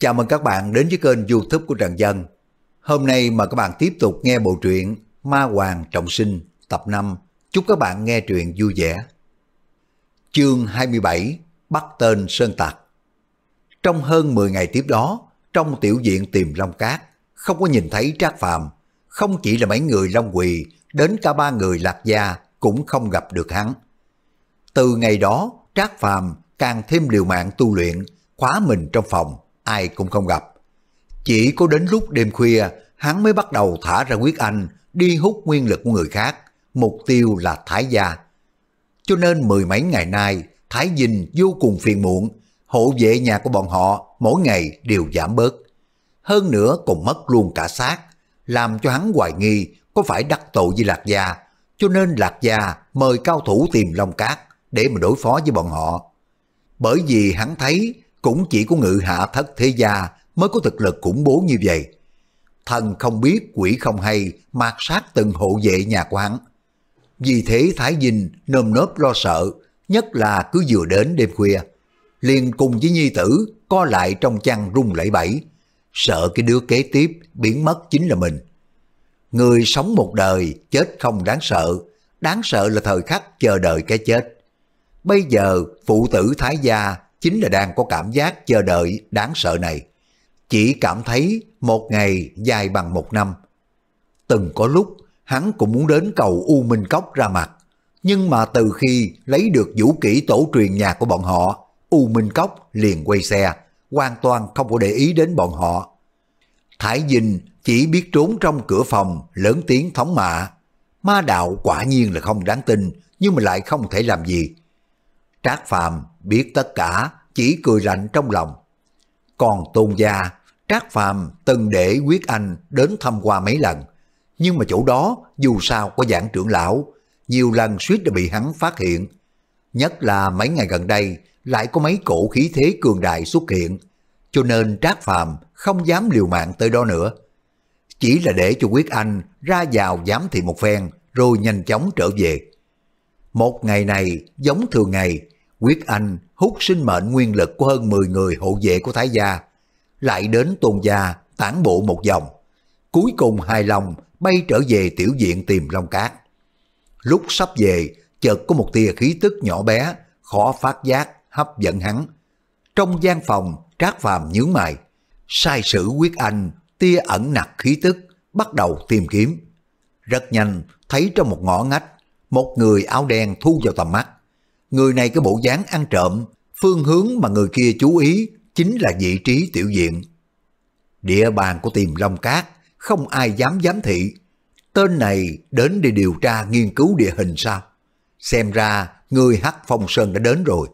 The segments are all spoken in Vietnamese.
Chào mừng các bạn đến với kênh youtube của Trần Dân. Hôm nay mà các bạn tiếp tục nghe bộ truyện Ma Hoàng Trọng Sinh tập 5. Chúc các bạn nghe truyện vui vẻ. Chương 27 Bắt tên Sơn Tạc Trong hơn 10 ngày tiếp đó, trong tiểu diện tìm Long Cát, không có nhìn thấy Trác Phàm Không chỉ là mấy người Long Quỳ, đến cả ba người Lạc Gia cũng không gặp được hắn. Từ ngày đó, Trác Phàm càng thêm liều mạng tu luyện, khóa mình trong phòng ai cũng không gặp. Chỉ có đến lúc đêm khuya, hắn mới bắt đầu thả ra quyết anh, đi hút nguyên lực của người khác, mục tiêu là Thái Gia. Cho nên mười mấy ngày nay, Thái Dinh vô cùng phiền muộn, hộ vệ nhà của bọn họ mỗi ngày đều giảm bớt. Hơn nữa còn mất luôn cả xác, làm cho hắn hoài nghi có phải đắc tội với Lạc Gia, cho nên Lạc Gia mời cao thủ tìm Long Cát để mà đối phó với bọn họ. Bởi vì hắn thấy cũng chỉ có ngự hạ thất thế gia mới có thực lực khủng bố như vậy. Thần không biết quỷ không hay mạt sát từng hộ vệ nhà quán. Vì thế Thái Dinh nơm nớp lo sợ, nhất là cứ vừa đến đêm khuya. Liền cùng với nhi tử co lại trong chăn rung lẫy bẩy, sợ cái đứa kế tiếp biến mất chính là mình. Người sống một đời chết không đáng sợ, đáng sợ là thời khắc chờ đợi cái chết. Bây giờ phụ tử Thái Gia chính là đang có cảm giác chờ đợi đáng sợ này. Chỉ cảm thấy một ngày dài bằng một năm. Từng có lúc hắn cũng muốn đến cầu U Minh Cốc ra mặt. Nhưng mà từ khi lấy được vũ kỹ tổ truyền nhà của bọn họ, U Minh Cốc liền quay xe, hoàn toàn không có để ý đến bọn họ. Thái Dinh chỉ biết trốn trong cửa phòng lớn tiếng thống mạ. Ma đạo quả nhiên là không đáng tin, nhưng mà lại không thể làm gì. Trác Phàm biết tất cả, chỉ cười lạnh trong lòng. Còn tôn gia, Trác Phàm từng để Quyết Anh đến thăm qua mấy lần, nhưng mà chỗ đó dù sao có giảng trưởng lão, nhiều lần suýt đã bị hắn phát hiện. Nhất là mấy ngày gần đây, lại có mấy cổ khí thế cường đại xuất hiện, cho nên Trác Phàm không dám liều mạng tới đó nữa. Chỉ là để cho Quyết Anh ra vào giám thị một phen, rồi nhanh chóng trở về. Một ngày này giống thường ngày, Quyết Anh hút sinh mệnh nguyên lực của hơn 10 người hộ vệ của Thái gia, lại đến Tôn gia tản bộ một vòng. Cuối cùng hài lòng bay trở về tiểu diện tìm Long Cát. Lúc sắp về, chợt có một tia khí tức nhỏ bé, khó phát giác, hấp dẫn hắn. Trong gian phòng, Trác Phàm nhướng mày, sai sử Quyết Anh, tia ẩn nặc khí tức, bắt đầu tìm kiếm. Rất nhanh, thấy trong một ngõ ngách, một người áo đen thu vào tầm mắt. Người này cái bộ dáng ăn trộm, phương hướng mà người kia chú ý chính là vị trí tiểu diện. Địa bàn của tìm long cát, không ai dám giám thị. Tên này đến để điều tra nghiên cứu địa hình sao? Xem ra người hắc phong sơn đã đến rồi.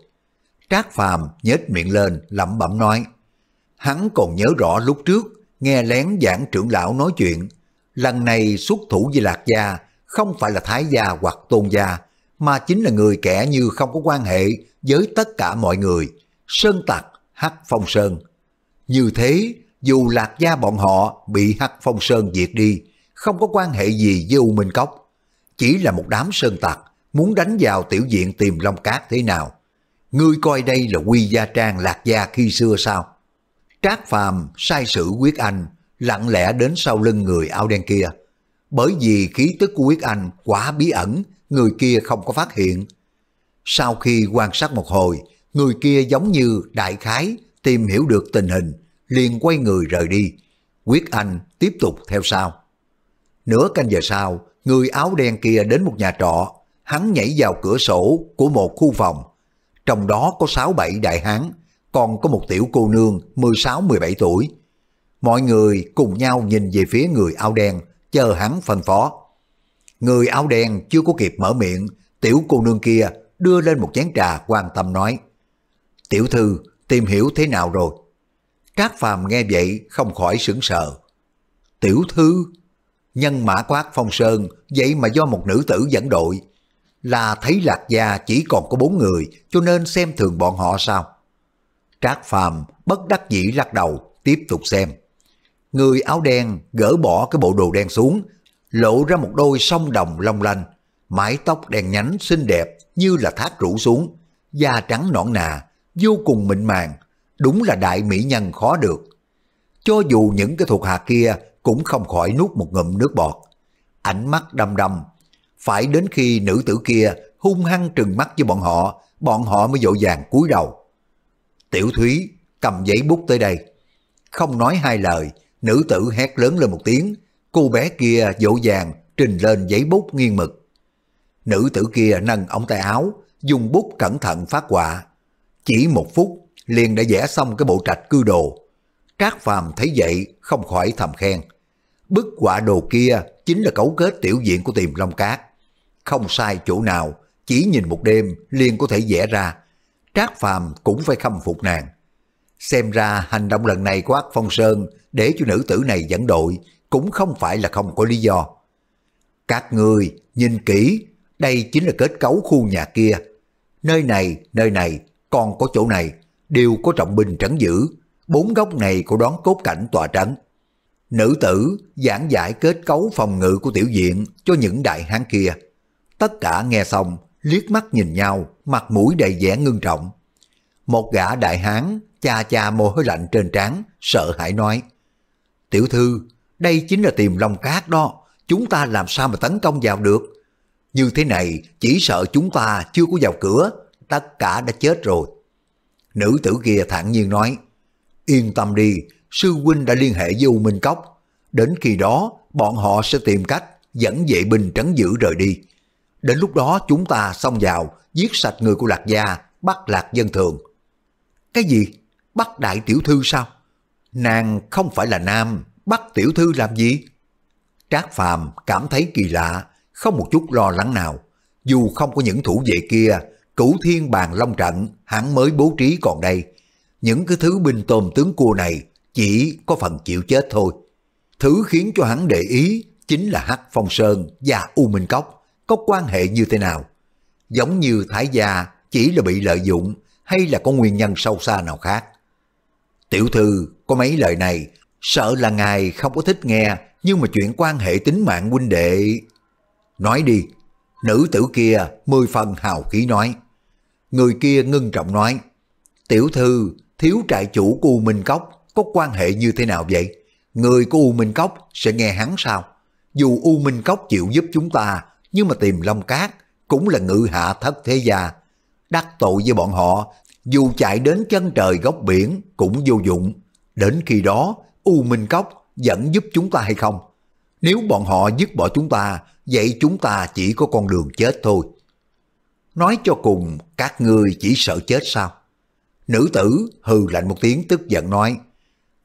Trác Phàm nhếch miệng lên lẩm bẩm nói. Hắn còn nhớ rõ lúc trước nghe lén giảng trưởng lão nói chuyện. Lần này xuất thủ với Lạc Gia không phải là Thái Gia hoặc Tôn Gia mà chính là người kẻ như không có quan hệ với tất cả mọi người, Sơn Tặc, Hắc Phong Sơn. Như thế, dù lạc gia bọn họ bị Hắc Phong Sơn diệt đi, không có quan hệ gì với U Minh Cốc. Chỉ là một đám Sơn Tặc muốn đánh vào tiểu diện tìm Long Cát thế nào. Ngươi coi đây là quy gia trang lạc gia khi xưa sao? Trác Phàm sai sử quyết anh, lặng lẽ đến sau lưng người áo đen kia. Bởi vì khí tức của quyết anh quá bí ẩn người kia không có phát hiện. Sau khi quan sát một hồi, người kia giống như đại khái tìm hiểu được tình hình, liền quay người rời đi. Quyết Anh tiếp tục theo sau. Nửa canh giờ sau, người áo đen kia đến một nhà trọ, hắn nhảy vào cửa sổ của một khu phòng. Trong đó có 6-7 đại hán, còn có một tiểu cô nương 16-17 tuổi. Mọi người cùng nhau nhìn về phía người áo đen, chờ hắn phân phó. Người áo đen chưa có kịp mở miệng, tiểu cô nương kia đưa lên một chén trà quan tâm nói. Tiểu thư tìm hiểu thế nào rồi? Trác phàm nghe vậy không khỏi sững sờ. Tiểu thư, nhân mã quát phong sơn, vậy mà do một nữ tử dẫn đội. Là thấy lạc gia chỉ còn có bốn người, cho nên xem thường bọn họ sao? Trác phàm bất đắc dĩ lắc đầu, tiếp tục xem. Người áo đen gỡ bỏ cái bộ đồ đen xuống, lộ ra một đôi song đồng long lanh, mái tóc đen nhánh xinh đẹp như là thác rủ xuống, da trắng nõn nà, vô cùng mịn màng, đúng là đại mỹ nhân khó được. Cho dù những cái thuộc hạ kia cũng không khỏi nuốt một ngụm nước bọt, ánh mắt đăm đăm, phải đến khi nữ tử kia hung hăng trừng mắt với bọn họ, bọn họ mới dội vàng cúi đầu. Tiểu Thúy cầm giấy bút tới đây, không nói hai lời, nữ tử hét lớn lên một tiếng, Cô bé kia dỗ dàng trình lên giấy bút nghiêng mực. Nữ tử kia nâng ống tay áo, dùng bút cẩn thận phát họa. Chỉ một phút, liền đã vẽ xong cái bộ trạch cư đồ. Trác Phàm thấy vậy không khỏi thầm khen. Bức họa đồ kia chính là cấu kết tiểu diện của tiềm long cát. Không sai chỗ nào, chỉ nhìn một đêm liền có thể vẽ ra. Trác Phàm cũng phải khâm phục nàng. Xem ra hành động lần này của Ác Phong Sơn để cho nữ tử này dẫn đội cũng không phải là không có lý do. Các người nhìn kỹ, đây chính là kết cấu khu nhà kia. Nơi này, nơi này, còn có chỗ này, đều có trọng binh trấn giữ. Bốn góc này có đón cốt cảnh tòa trấn. Nữ tử giảng giải kết cấu phòng ngự của tiểu diện cho những đại hán kia. Tất cả nghe xong, liếc mắt nhìn nhau, mặt mũi đầy vẻ ngưng trọng. Một gã đại hán, cha cha mồ hôi lạnh trên trán, sợ hãi nói. Tiểu thư, đây chính là tiềm long cát đó, chúng ta làm sao mà tấn công vào được? Như thế này, chỉ sợ chúng ta chưa có vào cửa, tất cả đã chết rồi. Nữ tử kia thản nhiên nói, yên tâm đi, sư huynh đã liên hệ với U Minh Cốc. Đến khi đó, bọn họ sẽ tìm cách dẫn vệ binh trấn giữ rời đi. Đến lúc đó chúng ta xông vào, giết sạch người của Lạc Gia, bắt Lạc Dân Thường. Cái gì? Bắt đại tiểu thư sao? Nàng không phải là nam, bắt tiểu thư làm gì? Trác Phàm cảm thấy kỳ lạ, không một chút lo lắng nào. Dù không có những thủ vệ kia, cửu thiên bàn long trận hắn mới bố trí còn đây. Những cái thứ binh tôm tướng cua này chỉ có phần chịu chết thôi. Thứ khiến cho hắn để ý chính là Hắc Phong Sơn và U Minh Cốc có quan hệ như thế nào. Giống như Thái Gia chỉ là bị lợi dụng hay là có nguyên nhân sâu xa nào khác. Tiểu thư có mấy lời này Sợ là ngài không có thích nghe, nhưng mà chuyện quan hệ tính mạng huynh đệ... Nói đi, nữ tử kia mười phần hào khí nói. Người kia ngưng trọng nói, tiểu thư, thiếu trại chủ của U Minh Cốc có quan hệ như thế nào vậy? Người của U Minh Cốc sẽ nghe hắn sao? Dù U Minh Cốc chịu giúp chúng ta, nhưng mà tìm Long Cát cũng là ngự hạ thất thế gia. Đắc tội với bọn họ, dù chạy đến chân trời góc biển cũng vô dụng. Đến khi đó, U Minh Cốc dẫn giúp chúng ta hay không? Nếu bọn họ dứt bỏ chúng ta, vậy chúng ta chỉ có con đường chết thôi. Nói cho cùng, các ngươi chỉ sợ chết sao? Nữ tử hừ lạnh một tiếng tức giận nói,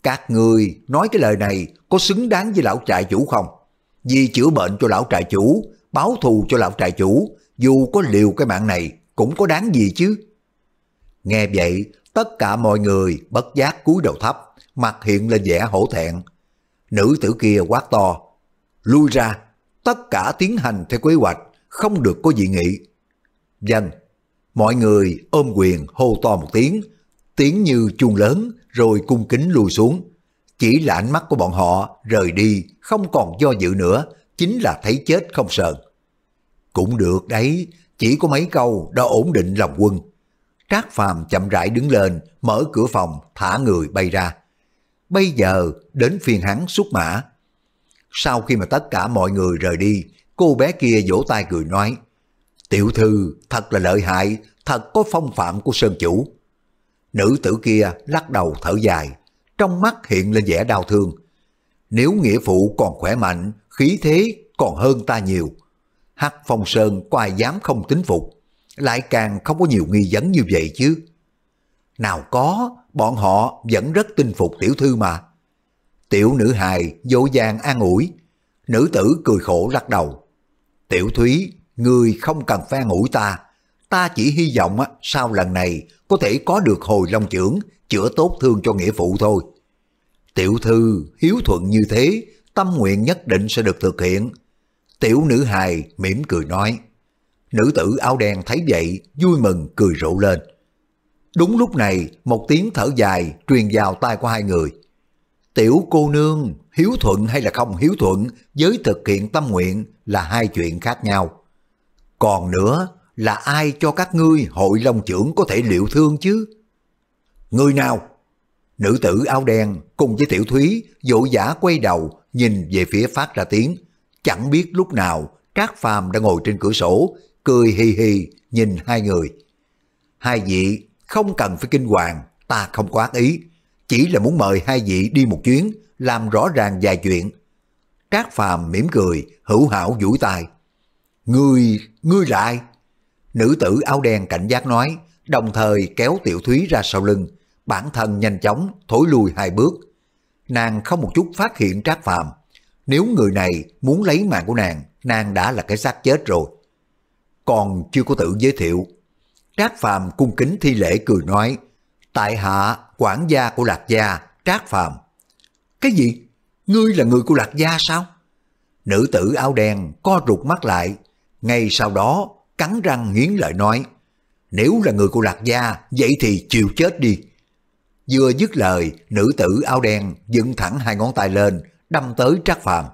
các ngươi nói cái lời này có xứng đáng với lão trại chủ không? Vì chữa bệnh cho lão trại chủ, báo thù cho lão trại chủ, dù có liều cái mạng này cũng có đáng gì chứ? Nghe vậy, tất cả mọi người bất giác cúi đầu thấp mặt hiện lên vẻ hổ thẹn. Nữ tử kia quát to, lui ra, tất cả tiến hành theo kế hoạch, không được có dị nghị. Dân, mọi người ôm quyền hô to một tiếng, tiếng như chuông lớn rồi cung kính lùi xuống. Chỉ là ánh mắt của bọn họ rời đi, không còn do dự nữa, chính là thấy chết không sợ. Cũng được đấy, chỉ có mấy câu đã ổn định lòng quân. Trác Phàm chậm rãi đứng lên, mở cửa phòng, thả người bay ra bây giờ đến phiên hắn xuất mã. Sau khi mà tất cả mọi người rời đi, cô bé kia vỗ tay cười nói, Tiểu thư thật là lợi hại, thật có phong phạm của sơn chủ. Nữ tử kia lắc đầu thở dài, trong mắt hiện lên vẻ đau thương. Nếu nghĩa phụ còn khỏe mạnh, khí thế còn hơn ta nhiều. Hắc phong sơn có ai dám không tính phục, lại càng không có nhiều nghi vấn như vậy chứ. Nào có, bọn họ vẫn rất tinh phục tiểu thư mà. Tiểu nữ hài vô dàng an ủi. Nữ tử cười khổ lắc đầu. Tiểu Thúy, người không cần phe ngủ ta. Ta chỉ hy vọng sau lần này có thể có được hồi long trưởng, chữa tốt thương cho nghĩa phụ thôi. Tiểu thư hiếu thuận như thế, tâm nguyện nhất định sẽ được thực hiện. Tiểu nữ hài mỉm cười nói. Nữ tử áo đen thấy vậy, vui mừng cười rộ lên. Đúng lúc này, một tiếng thở dài truyền vào tai của hai người. Tiểu cô nương, hiếu thuận hay là không hiếu thuận với thực hiện tâm nguyện là hai chuyện khác nhau. Còn nữa, là ai cho các ngươi hội long trưởng có thể liệu thương chứ? Người nào? Nữ tử áo đen cùng với tiểu thúy dỗ giả quay đầu nhìn về phía phát ra tiếng. Chẳng biết lúc nào các Phàm đã ngồi trên cửa sổ cười hì hì nhìn hai người. Hai vị không cần phải kinh hoàng, ta không quá ý, chỉ là muốn mời hai vị đi một chuyến, làm rõ ràng vài chuyện. Trác Phàm mỉm cười, hữu hảo duỗi tay. Ngươi, ngươi lại. Nữ tử áo đen cảnh giác nói, đồng thời kéo tiểu thúy ra sau lưng, bản thân nhanh chóng thổi lùi hai bước. Nàng không một chút phát hiện Trác Phàm nếu người này muốn lấy mạng của nàng, nàng đã là cái xác chết rồi. Còn chưa có tự giới thiệu, Trác Phàm cung kính thi lễ cười nói, tại hạ quản gia của Lạc Gia, Trác Phàm Cái gì? Ngươi là người của Lạc Gia sao? Nữ tử áo đen co rụt mắt lại, ngay sau đó cắn răng nghiến lợi nói, nếu là người của Lạc Gia, vậy thì chịu chết đi. Vừa dứt lời, nữ tử áo đen dựng thẳng hai ngón tay lên, đâm tới Trác Phàm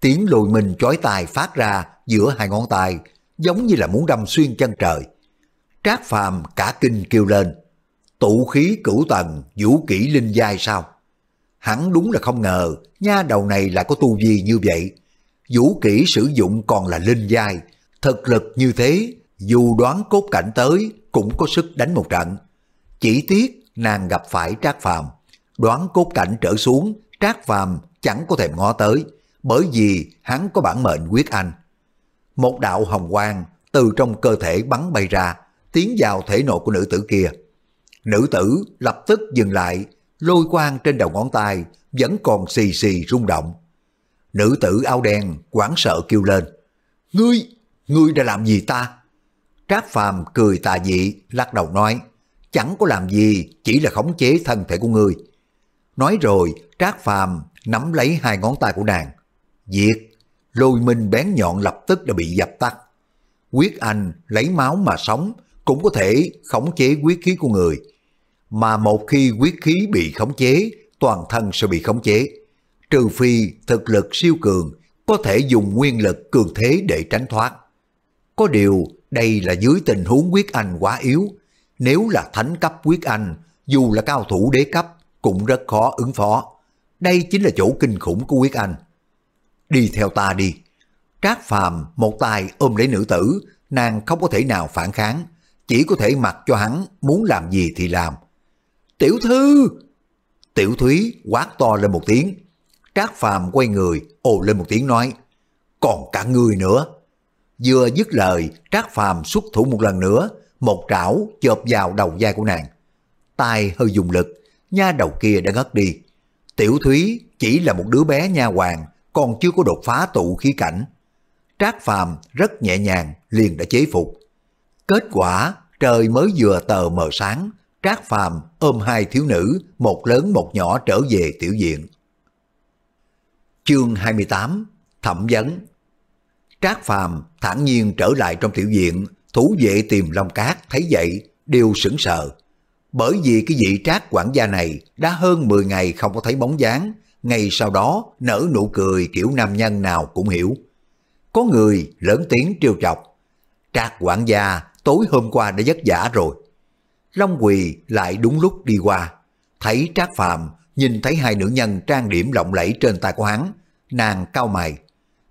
Tiếng lùi mình chói tai phát ra giữa hai ngón tay, giống như là muốn đâm xuyên chân trời. Trác Phàm cả kinh kêu lên, tụ khí cửu tầng, vũ kỹ linh giai sao? Hắn đúng là không ngờ, nha đầu này lại có tu vi như vậy. Vũ kỹ sử dụng còn là linh giai, thực lực như thế, dù đoán cốt cảnh tới cũng có sức đánh một trận. Chỉ tiếc nàng gặp phải Trác Phàm, đoán cốt cảnh trở xuống, Trác Phàm chẳng có thèm ngó tới, bởi vì hắn có bản mệnh quyết anh. Một đạo hồng quang từ trong cơ thể bắn bay ra, tiến vào thể nội của nữ tử kia. Nữ tử lập tức dừng lại, lôi quang trên đầu ngón tay vẫn còn xì xì rung động. Nữ tử áo đen quảng sợ kêu lên. Ngươi, ngươi đã làm gì ta? Trác Phàm cười tà dị, lắc đầu nói. Chẳng có làm gì, chỉ là khống chế thân thể của ngươi. Nói rồi, Trác Phàm nắm lấy hai ngón tay của nàng. Diệt, lôi minh bén nhọn lập tức đã bị dập tắt. Quyết Anh lấy máu mà sống, cũng có thể khống chế quyết khí của người. Mà một khi quyết khí bị khống chế, toàn thân sẽ bị khống chế. Trừ phi thực lực siêu cường, có thể dùng nguyên lực cường thế để tránh thoát. Có điều, đây là dưới tình huống quyết anh quá yếu. Nếu là thánh cấp quyết anh, dù là cao thủ đế cấp, cũng rất khó ứng phó. Đây chính là chỗ kinh khủng của quyết anh. Đi theo ta đi. Trác phàm một tay ôm lấy nữ tử, nàng không có thể nào phản kháng, chỉ có thể mặc cho hắn muốn làm gì thì làm. Tiểu thư! Tiểu thúy quát to lên một tiếng. Trác phàm quay người, ồ lên một tiếng nói. Còn cả người nữa. Vừa dứt lời, Trác phàm xuất thủ một lần nữa, một trảo chộp vào đầu vai của nàng. tay hơi dùng lực, nha đầu kia đã ngất đi. Tiểu thúy chỉ là một đứa bé nha hoàng, còn chưa có đột phá tụ khí cảnh. Trác phàm rất nhẹ nhàng liền đã chế phục Kết quả, trời mới vừa tờ mờ sáng, Trác Phàm ôm hai thiếu nữ, một lớn một nhỏ trở về tiểu viện. Chương 28 Thẩm vấn Trác Phàm thản nhiên trở lại trong tiểu viện, thủ vệ tìm Long Cát thấy vậy đều sững sờ. Bởi vì cái vị trác quản gia này đã hơn 10 ngày không có thấy bóng dáng, ngày sau đó nở nụ cười kiểu nam nhân nào cũng hiểu. Có người lớn tiếng trêu chọc. Trác quản gia tối hôm qua đã vất vả rồi. Long Quỳ lại đúng lúc đi qua, thấy Trác Phạm nhìn thấy hai nữ nhân trang điểm lộng lẫy trên tay của hắn, nàng cao mày,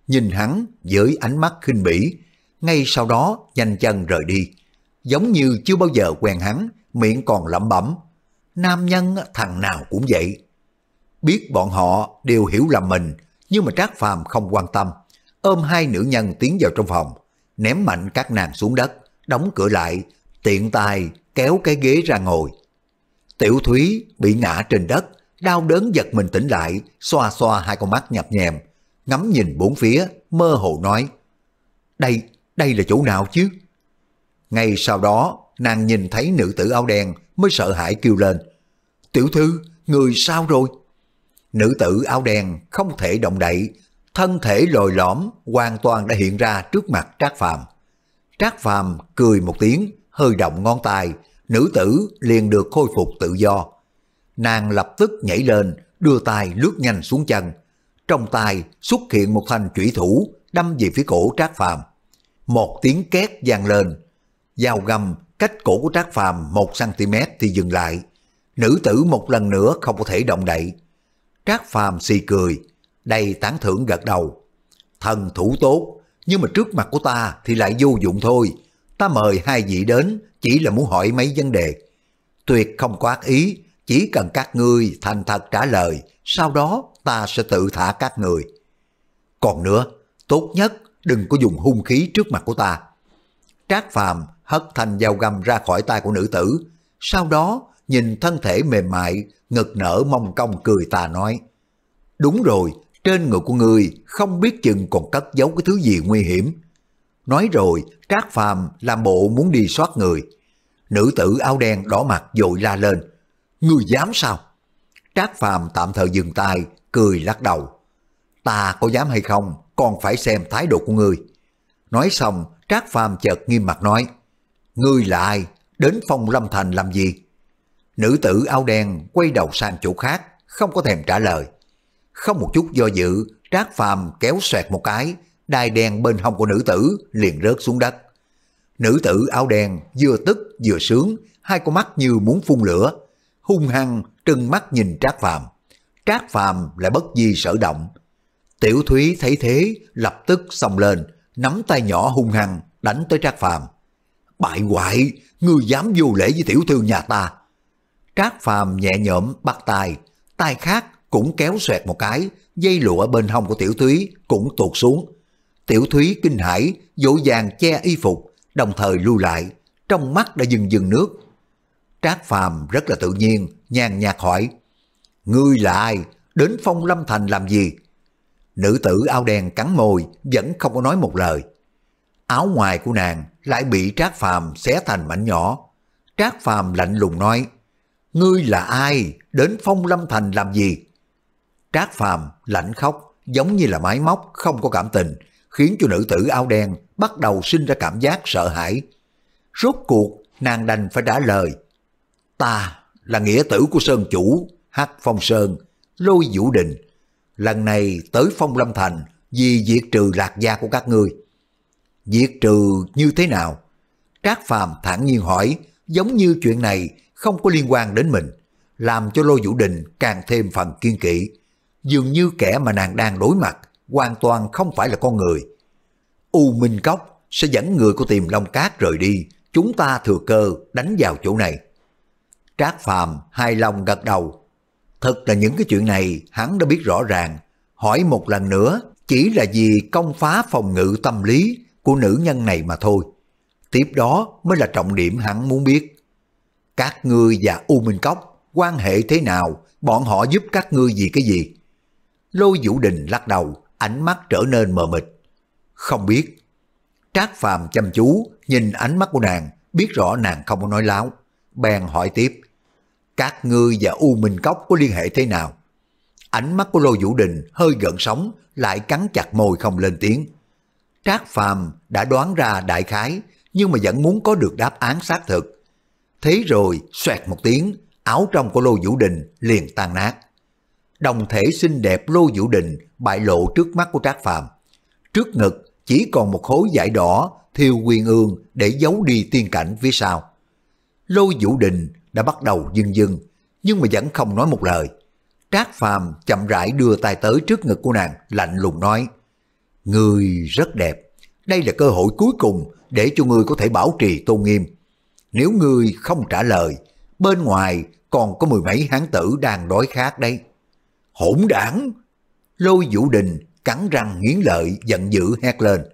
nhìn hắn với ánh mắt khinh bỉ, ngay sau đó nhanh chân rời đi, giống như chưa bao giờ quen hắn, miệng còn lẩm bẩm, nam nhân thằng nào cũng vậy. Biết bọn họ đều hiểu lầm mình, nhưng mà Trác Phàm không quan tâm, ôm hai nữ nhân tiến vào trong phòng, ném mạnh các nàng xuống đất đóng cửa lại, tiện tay kéo cái ghế ra ngồi. Tiểu Thúy bị ngã trên đất, đau đớn giật mình tỉnh lại, xoa xoa hai con mắt nhập nhèm, ngắm nhìn bốn phía, mơ hồ nói. Đây, đây là chỗ nào chứ? Ngay sau đó, nàng nhìn thấy nữ tử áo đen mới sợ hãi kêu lên. Tiểu thư, người sao rồi? Nữ tử áo đen không thể động đậy, thân thể lồi lõm hoàn toàn đã hiện ra trước mặt Trác phạm Trác Phàm cười một tiếng, hơi động ngón tay, nữ tử liền được khôi phục tự do. Nàng lập tức nhảy lên, đưa tay lướt nhanh xuống chân. Trong tay xuất hiện một thanh trụy thủ đâm về phía cổ Trác Phàm. Một tiếng két vang lên, dao găm cách cổ của Trác Phàm 1cm thì dừng lại. Nữ tử một lần nữa không có thể động đậy. Trác Phàm xì cười, đầy tán thưởng gật đầu. Thần thủ tốt, nhưng mà trước mặt của ta thì lại vô dụng thôi. Ta mời hai vị đến chỉ là muốn hỏi mấy vấn đề. Tuyệt không có ác ý, chỉ cần các ngươi thành thật trả lời, sau đó ta sẽ tự thả các người. Còn nữa, tốt nhất đừng có dùng hung khí trước mặt của ta. Trác Phàm hất thành dao găm ra khỏi tay của nữ tử, sau đó nhìn thân thể mềm mại, ngực nở mong cong cười ta nói. Đúng rồi, trên người của ngươi không biết chừng còn cất giấu cái thứ gì nguy hiểm. Nói rồi, Trác Phàm làm bộ muốn đi soát người. Nữ tử áo đen đỏ mặt dội la lên. Ngươi dám sao? Trác Phàm tạm thời dừng tay, cười lắc đầu. Ta có dám hay không, còn phải xem thái độ của ngươi. Nói xong, Trác Phàm chợt nghiêm mặt nói. Ngươi là ai? Đến phong Lâm Thành làm gì? Nữ tử áo đen quay đầu sang chỗ khác, không có thèm trả lời. Không một chút do dự, Trác Phàm kéo xoẹt một cái, đai đen bên hông của nữ tử liền rớt xuống đất. Nữ tử áo đen vừa tức vừa sướng, hai con mắt như muốn phun lửa, hung hăng trừng mắt nhìn Trác Phàm. Trác Phàm lại bất di sở động. Tiểu Thúy thấy thế, lập tức xông lên, nắm tay nhỏ hung hăng đánh tới Trác Phàm. "Bại hoại, ngươi dám vô lễ với tiểu thư nhà ta?" Trác Phàm nhẹ nhõm bắt tay, tay khác cũng kéo xoẹt một cái, dây lụa bên hông của Tiểu Thúy cũng tuột xuống. Tiểu Thúy kinh hãi, dỗ dàng che y phục, đồng thời lưu lại, trong mắt đã dừng dừng nước. Trác Phàm rất là tự nhiên, nhàn nhạt hỏi, Ngươi là ai? Đến Phong Lâm Thành làm gì? Nữ tử ao đen cắn môi, vẫn không có nói một lời. Áo ngoài của nàng lại bị Trác Phàm xé thành mảnh nhỏ. Trác Phàm lạnh lùng nói, Ngươi là ai? Đến Phong Lâm Thành làm gì? Trác Phàm lạnh khóc giống như là máy móc không có cảm tình, khiến cho nữ tử áo đen bắt đầu sinh ra cảm giác sợ hãi. Rốt cuộc nàng đành phải trả lời. Ta là nghĩa tử của Sơn Chủ, Hắc Phong Sơn, Lôi Vũ Đình. Lần này tới Phong Lâm Thành vì diệt trừ lạc gia của các ngươi. Diệt trừ như thế nào? Trác Phàm thản nhiên hỏi, giống như chuyện này không có liên quan đến mình, làm cho Lôi Vũ Đình càng thêm phần kiên kỵ, dường như kẻ mà nàng đang đối mặt hoàn toàn không phải là con người. U Minh Cốc sẽ dẫn người của tìm Long Cát rời đi, chúng ta thừa cơ đánh vào chỗ này. Trác Phàm hai lòng gật đầu. Thật là những cái chuyện này hắn đã biết rõ ràng, hỏi một lần nữa chỉ là vì công phá phòng ngự tâm lý của nữ nhân này mà thôi. Tiếp đó mới là trọng điểm hắn muốn biết. Các ngươi và U Minh Cốc quan hệ thế nào, bọn họ giúp các ngươi gì cái gì? Lôi Vũ Đình lắc đầu, ánh mắt trở nên mờ mịt. Không biết. Trác Phàm chăm chú, nhìn ánh mắt của nàng, biết rõ nàng không có nói láo. Bèn hỏi tiếp. Các ngươi và U Minh Cốc có liên hệ thế nào? Ánh mắt của Lôi Vũ Đình hơi gợn sóng, lại cắn chặt môi không lên tiếng. Trác Phàm đã đoán ra đại khái, nhưng mà vẫn muốn có được đáp án xác thực. Thế rồi, xoẹt một tiếng, áo trong của Lô Vũ Đình liền tan nát đồng thể xinh đẹp Lô Vũ Đình bại lộ trước mắt của Trác Phàm. Trước ngực chỉ còn một khối vải đỏ thiêu quyên ương để giấu đi tiên cảnh phía sau. Lô Vũ Đình đã bắt đầu dưng dưng, nhưng mà vẫn không nói một lời. Trác Phàm chậm rãi đưa tay tới trước ngực của nàng, lạnh lùng nói, Người rất đẹp, đây là cơ hội cuối cùng để cho người có thể bảo trì tôn nghiêm. Nếu người không trả lời, bên ngoài còn có mười mấy hán tử đang đói khát đấy hỗn đảng. Lôi Vũ Đình cắn răng nghiến lợi giận dữ hét lên.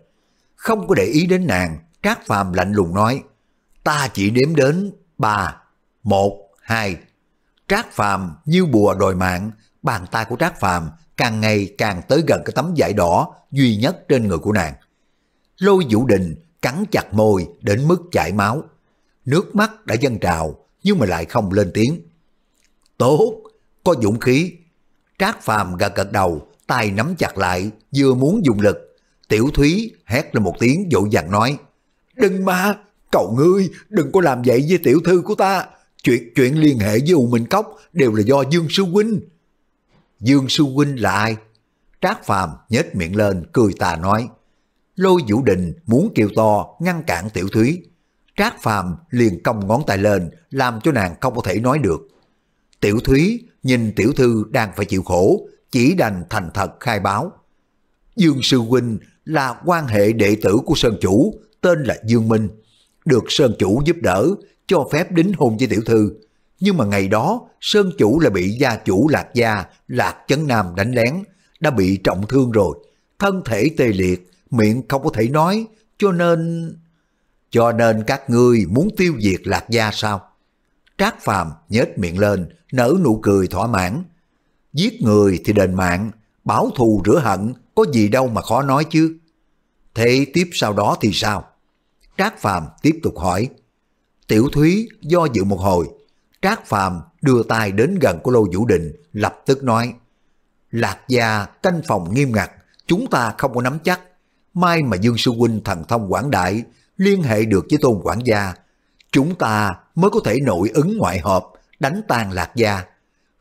Không có để ý đến nàng, Trác Phàm lạnh lùng nói, ta chỉ đếm đến ba, một, hai. Trác Phàm như bùa đòi mạng, bàn tay của Trác Phàm càng ngày càng tới gần cái tấm vải đỏ duy nhất trên người của nàng. Lôi Vũ Đình cắn chặt môi đến mức chảy máu. Nước mắt đã dâng trào nhưng mà lại không lên tiếng. Tốt, có dũng khí Trác Phàm gật gật đầu, tay nắm chặt lại, vừa muốn dùng lực. Tiểu Thúy hét lên một tiếng dỗ dàng nói, Đừng mà, cậu ngươi, đừng có làm vậy với tiểu thư của ta. Chuyện, chuyện liên hệ với U Minh Cốc đều là do Dương Sư Huynh. Dương Sư Huynh là ai? Trác Phàm nhếch miệng lên, cười tà nói. Lôi Vũ Đình muốn kêu to, ngăn cản Tiểu Thúy. Trác Phàm liền cong ngón tay lên, làm cho nàng không có thể nói được. Tiểu Thúy Nhìn tiểu thư đang phải chịu khổ, chỉ đành thành thật khai báo. Dương Sư Huynh là quan hệ đệ tử của Sơn Chủ, tên là Dương Minh. Được Sơn Chủ giúp đỡ, cho phép đính hôn với tiểu thư. Nhưng mà ngày đó, Sơn Chủ là bị gia chủ Lạc Gia, Lạc Chấn Nam đánh lén, đã bị trọng thương rồi. Thân thể tê liệt, miệng không có thể nói, cho nên... Cho nên các ngươi muốn tiêu diệt Lạc Gia sao? Trác Phàm nhếch miệng lên, nở nụ cười thỏa mãn. Giết người thì đền mạng, báo thù rửa hận, có gì đâu mà khó nói chứ. Thế tiếp sau đó thì sao? Trác Phàm tiếp tục hỏi. Tiểu Thúy do dự một hồi, Trác Phàm đưa tay đến gần của Lô Vũ Đình, lập tức nói. Lạc gia canh phòng nghiêm ngặt, chúng ta không có nắm chắc. May mà Dương Sư Huynh thần thông quảng đại, liên hệ được với Tôn Quảng Gia. Chúng ta mới có thể nội ứng ngoại hợp, đánh tan Lạc Gia.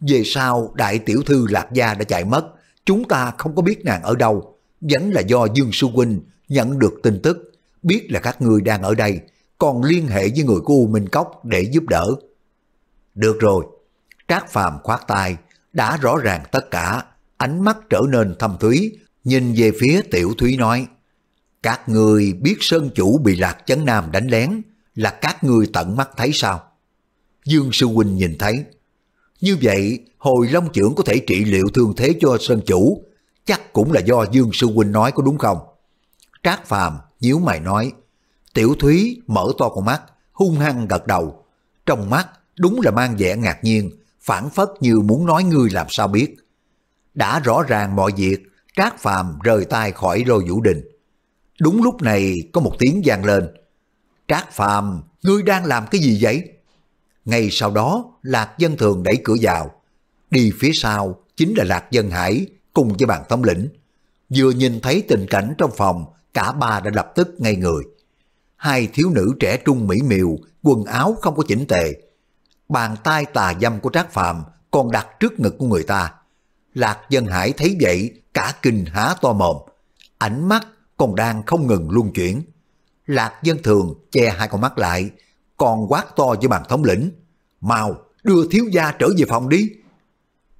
Về sau đại tiểu thư Lạc Gia đã chạy mất, chúng ta không có biết nàng ở đâu, vẫn là do Dương Sư Huynh nhận được tin tức, biết là các người đang ở đây, còn liên hệ với người của U Minh Cốc để giúp đỡ. Được rồi, Trác Phàm khoát tay, đã rõ ràng tất cả, ánh mắt trở nên thâm thúy, nhìn về phía Tiểu Thúy nói, các người biết Sơn Chủ bị Lạc Chấn Nam đánh lén, là các người tận mắt thấy sao? Dương Sư Huynh nhìn thấy. Như vậy, hồi long trưởng có thể trị liệu thương thế cho Sơn Chủ, chắc cũng là do Dương Sư Huynh nói có đúng không? Trác Phàm nhíu mày nói, Tiểu Thúy mở to con mắt, hung hăng gật đầu. Trong mắt đúng là mang vẻ ngạc nhiên, phản phất như muốn nói ngươi làm sao biết. Đã rõ ràng mọi việc, Trác Phàm rời tay khỏi Lôi Vũ Đình. Đúng lúc này có một tiếng vang lên, Trác Phàm, ngươi đang làm cái gì vậy? Ngay sau đó, Lạc Dân Thường đẩy cửa vào. Đi phía sau chính là Lạc Dân Hải cùng với bàn thống lĩnh. Vừa nhìn thấy tình cảnh trong phòng, cả ba đã lập tức ngay người. Hai thiếu nữ trẻ trung mỹ miều, quần áo không có chỉnh tề. Bàn tay tà dâm của Trác Phàm còn đặt trước ngực của người ta. Lạc Dân Hải thấy vậy, cả kinh há to mồm. Ánh mắt còn đang không ngừng luân chuyển. Lạc dân thường che hai con mắt lại, còn quát to với bàn thống lĩnh. Mau, đưa thiếu gia trở về phòng đi.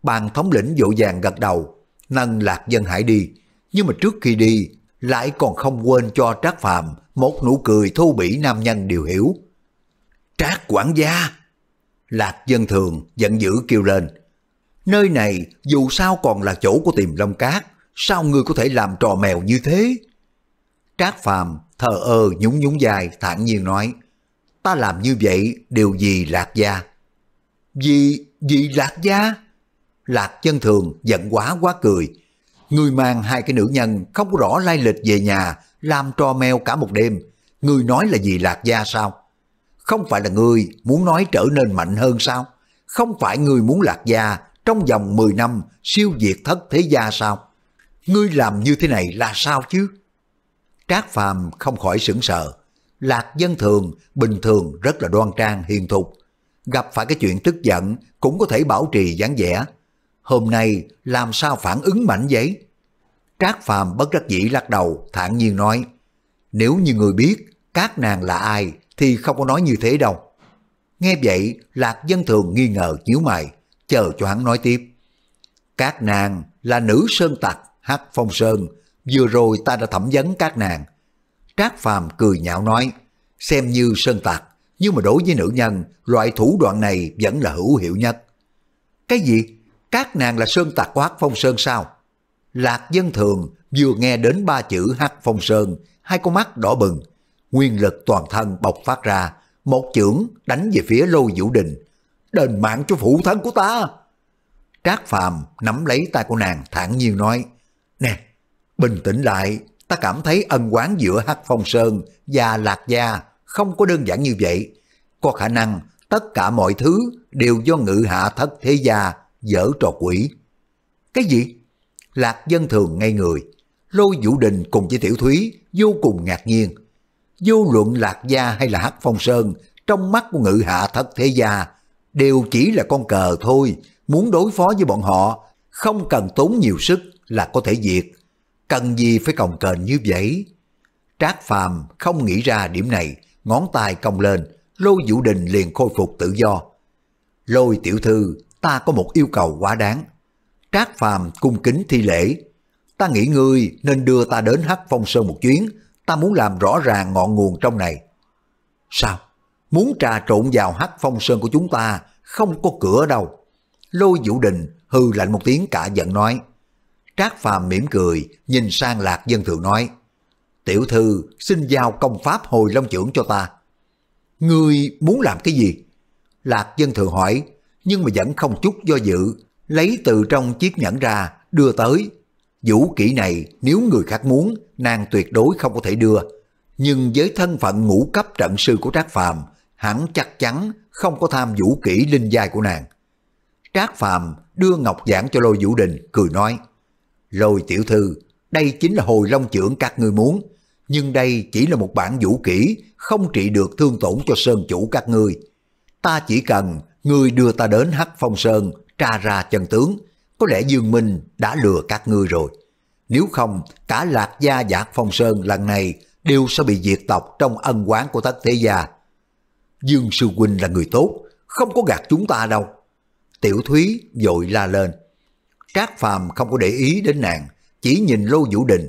Bàn thống lĩnh vội vàng gật đầu, nâng lạc dân hải đi. Nhưng mà trước khi đi, lại còn không quên cho Trác Phạm một nụ cười thô bỉ nam nhân điều hiểu. Trác quản gia! Lạc dân thường giận dữ kêu lên. Nơi này dù sao còn là chỗ của tìm long cát, sao ngươi có thể làm trò mèo như thế? Trác phạm thờ ơ nhún nhún dài thản nhiên nói, ta làm như vậy điều gì lạc gia? Vì, vì lạc gia? Lạc chân thường giận quá quá cười. Người mang hai cái nữ nhân không rõ lai lịch về nhà, làm trò mèo cả một đêm. Người nói là vì lạc gia sao? Không phải là người muốn nói trở nên mạnh hơn sao? Không phải người muốn lạc gia trong vòng 10 năm siêu diệt thất thế gia sao? Ngươi làm như thế này là sao chứ? Trác Phàm không khỏi sững sờ. Lạc dân thường, bình thường rất là đoan trang, hiền thục. Gặp phải cái chuyện tức giận cũng có thể bảo trì dáng vẻ. Hôm nay làm sao phản ứng mạnh vậy? Trác Phàm bất đắc dĩ lắc đầu, thản nhiên nói. Nếu như người biết các nàng là ai thì không có nói như thế đâu. Nghe vậy, Lạc dân thường nghi ngờ chiếu mày, chờ cho hắn nói tiếp. Các nàng là nữ sơn tặc, hắc phong sơn, vừa rồi ta đã thẩm vấn các nàng. Trác Phàm cười nhạo nói, xem như sơn tạc, nhưng mà đối với nữ nhân, loại thủ đoạn này vẫn là hữu hiệu nhất. Cái gì? Các nàng là sơn tạc của Hắc Phong Sơn sao? Lạc dân thường vừa nghe đến ba chữ Hắc Phong Sơn, hai con mắt đỏ bừng, nguyên lực toàn thân bộc phát ra, một chưởng đánh về phía Lôi Vũ Đình. Đền mạng cho phụ thân của ta! Trác Phàm nắm lấy tay của nàng thản nhiên nói, Nè, Bình tĩnh lại, ta cảm thấy ân quán giữa Hắc Phong Sơn và Lạc Gia không có đơn giản như vậy. Có khả năng tất cả mọi thứ đều do ngự hạ thất thế gia dở trò quỷ. Cái gì? Lạc dân thường ngay người. Lôi Vũ Đình cùng với Tiểu Thúy vô cùng ngạc nhiên. Vô luận Lạc Gia hay là Hắc Phong Sơn trong mắt của ngự hạ thất thế gia đều chỉ là con cờ thôi. Muốn đối phó với bọn họ không cần tốn nhiều sức là có thể diệt cần gì phải còng kềnh như vậy? Trác Phàm không nghĩ ra điểm này, ngón tay cong lên, Lô Vũ Đình liền khôi phục tự do. Lôi tiểu thư, ta có một yêu cầu quá đáng. Trác Phàm cung kính thi lễ. Ta nghĩ ngươi nên đưa ta đến Hắc Phong Sơn một chuyến, ta muốn làm rõ ràng ngọn nguồn trong này. Sao? Muốn trà trộn vào Hắc Phong Sơn của chúng ta không có cửa đâu. Lôi Vũ Đình hừ lạnh một tiếng cả giận nói. Trác Phàm mỉm cười, nhìn sang Lạc Dân Thượng nói, Tiểu thư xin giao công pháp hồi long trưởng cho ta. Ngươi muốn làm cái gì? Lạc Dân Thượng hỏi, nhưng mà vẫn không chút do dự, lấy từ trong chiếc nhẫn ra, đưa tới. Vũ kỹ này nếu người khác muốn, nàng tuyệt đối không có thể đưa. Nhưng với thân phận ngũ cấp trận sư của Trác Phàm hẳn chắc chắn không có tham vũ kỹ linh giai của nàng. Trác Phàm đưa Ngọc Giảng cho Lôi Vũ Đình, cười nói. Rồi tiểu thư, đây chính là hồi long trưởng các ngươi muốn, nhưng đây chỉ là một bản vũ kỹ không trị được thương tổn cho sơn chủ các ngươi. Ta chỉ cần người đưa ta đến hắc phong sơn, tra ra chân tướng, có lẽ Dương Minh đã lừa các ngươi rồi. Nếu không, cả lạc gia giạc phong sơn lần này đều sẽ bị diệt tộc trong ân quán của thất thế gia. Dương Sư Huynh là người tốt, không có gạt chúng ta đâu. Tiểu Thúy vội la lên. Trác Phàm không có để ý đến nàng, chỉ nhìn Lô Vũ Đình.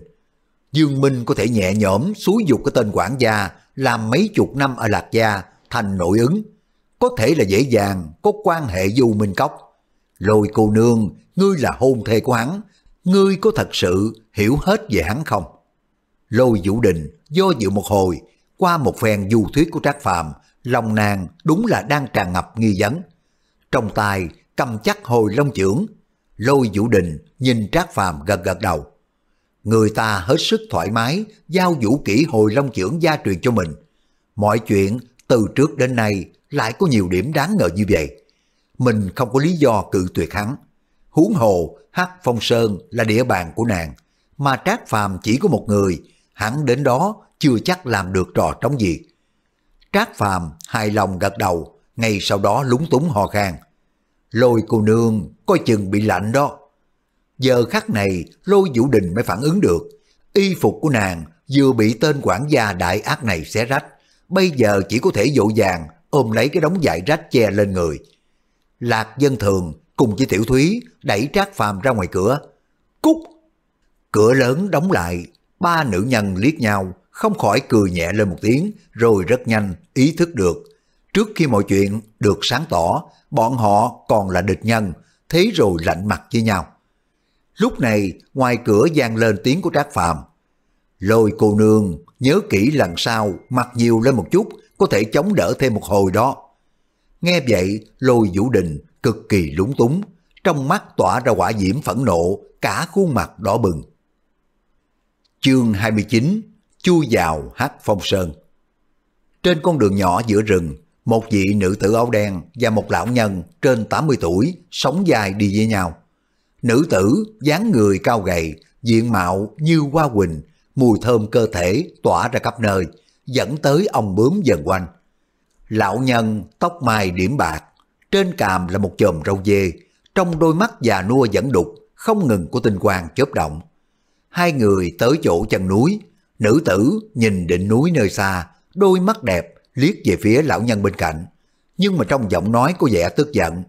Dương Minh có thể nhẹ nhõm xúi dục cái tên quản gia làm mấy chục năm ở Lạc Gia thành nội ứng. Có thể là dễ dàng, có quan hệ du minh cốc. Lôi cô nương, ngươi là hôn thê của hắn, ngươi có thật sự hiểu hết về hắn không? Lôi Vũ Đình do dự một hồi, qua một phen du thuyết của Trác Phàm, lòng nàng đúng là đang tràn ngập nghi vấn. Trong tay cầm chắc hồi long trưởng Lôi Vũ Đình nhìn Trác Phàm gật gật đầu. Người ta hết sức thoải mái giao vũ kỹ hồi long trưởng gia truyền cho mình. Mọi chuyện từ trước đến nay lại có nhiều điểm đáng ngờ như vậy. Mình không có lý do cự tuyệt hắn. Huống hồ Hắc Phong Sơn là địa bàn của nàng, mà Trác Phàm chỉ có một người, hắn đến đó chưa chắc làm được trò trống gì. Trác Phàm hài lòng gật đầu, ngay sau đó lúng túng hò khang. Lôi cô nương coi chừng bị lạnh đó. Giờ khắc này lôi vũ đình mới phản ứng được. Y phục của nàng vừa bị tên quản gia đại ác này xé rách. Bây giờ chỉ có thể dội dàng ôm lấy cái đống dại rách che lên người. Lạc dân thường cùng với tiểu thúy đẩy trác phàm ra ngoài cửa. Cúc! Cửa lớn đóng lại, ba nữ nhân liếc nhau, không khỏi cười nhẹ lên một tiếng, rồi rất nhanh ý thức được Trước khi mọi chuyện được sáng tỏ, bọn họ còn là địch nhân, thế rồi lạnh mặt với nhau. Lúc này, ngoài cửa vang lên tiếng của Trác Phàm Lôi cô nương, nhớ kỹ lần sau, mặc nhiều lên một chút, có thể chống đỡ thêm một hồi đó. Nghe vậy, lôi vũ đình cực kỳ lúng túng, trong mắt tỏa ra quả diễm phẫn nộ, cả khuôn mặt đỏ bừng. Chương 29 Chu vào Hát Phong Sơn Trên con đường nhỏ giữa rừng, một vị nữ tử áo đen và một lão nhân trên 80 tuổi sống dài đi với nhau. Nữ tử dáng người cao gầy, diện mạo như hoa quỳnh, mùi thơm cơ thể tỏa ra khắp nơi, dẫn tới ông bướm dần quanh. Lão nhân tóc mai điểm bạc, trên càm là một chòm râu dê, trong đôi mắt già nua vẫn đục, không ngừng của tinh quang chớp động. Hai người tới chỗ chân núi, nữ tử nhìn đỉnh núi nơi xa, đôi mắt đẹp liếc về phía lão nhân bên cạnh, nhưng mà trong giọng nói có vẻ tức giận.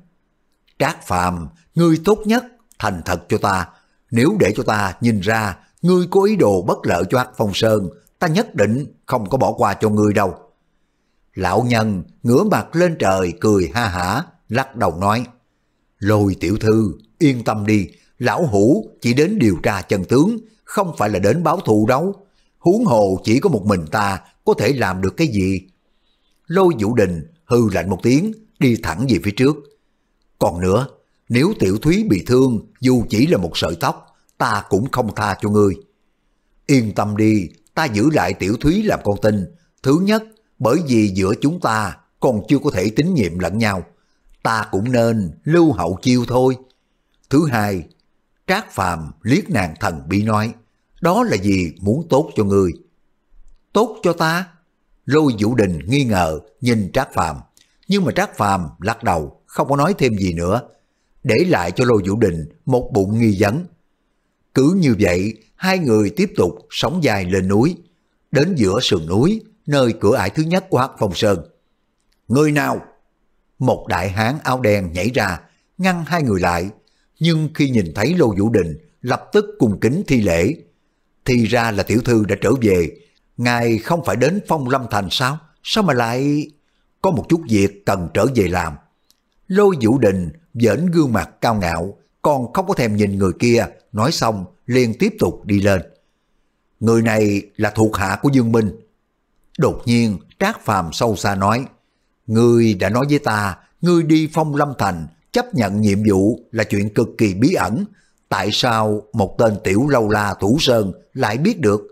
Trác Phàm, ngươi tốt nhất, thành thật cho ta, nếu để cho ta nhìn ra ngươi có ý đồ bất lợi cho Hắc Phong Sơn, ta nhất định không có bỏ qua cho ngươi đâu. Lão nhân ngửa mặt lên trời cười ha hả, lắc đầu nói, Lôi tiểu thư, yên tâm đi, lão hủ chỉ đến điều tra chân tướng, không phải là đến báo thù đâu. Huống hồ chỉ có một mình ta có thể làm được cái gì, Lôi Vũ Đình hư lạnh một tiếng, đi thẳng về phía trước. Còn nữa, nếu tiểu thúy bị thương dù chỉ là một sợi tóc, ta cũng không tha cho ngươi. Yên tâm đi, ta giữ lại tiểu thúy làm con tin. Thứ nhất, bởi vì giữa chúng ta còn chưa có thể tín nhiệm lẫn nhau. Ta cũng nên lưu hậu chiêu thôi. Thứ hai, Trác Phàm liếc nàng thần bị nói, đó là gì muốn tốt cho ngươi. Tốt cho ta? Lôi Vũ Đình nghi ngờ nhìn Trác Phàm, nhưng mà Trác Phàm lắc đầu, không có nói thêm gì nữa, để lại cho Lôi Vũ Đình một bụng nghi vấn. Cứ như vậy, hai người tiếp tục sống dài lên núi, đến giữa sườn núi, nơi cửa ải thứ nhất của Hắc Phong Sơn. Người nào? Một đại hán áo đen nhảy ra, ngăn hai người lại, nhưng khi nhìn thấy Lô Vũ Đình, lập tức cùng kính thi lễ. Thì ra là tiểu thư đã trở về, Ngài không phải đến Phong Lâm Thành sao? Sao mà lại... Có một chút việc cần trở về làm. Lôi Vũ Đình vẫn gương mặt cao ngạo, còn không có thèm nhìn người kia, nói xong liền tiếp tục đi lên. Người này là thuộc hạ của Dương Minh. Đột nhiên Trác Phàm sâu xa nói, Ngươi đã nói với ta, ngươi đi Phong Lâm Thành, chấp nhận nhiệm vụ là chuyện cực kỳ bí ẩn. Tại sao một tên tiểu lâu la Thủ Sơn lại biết được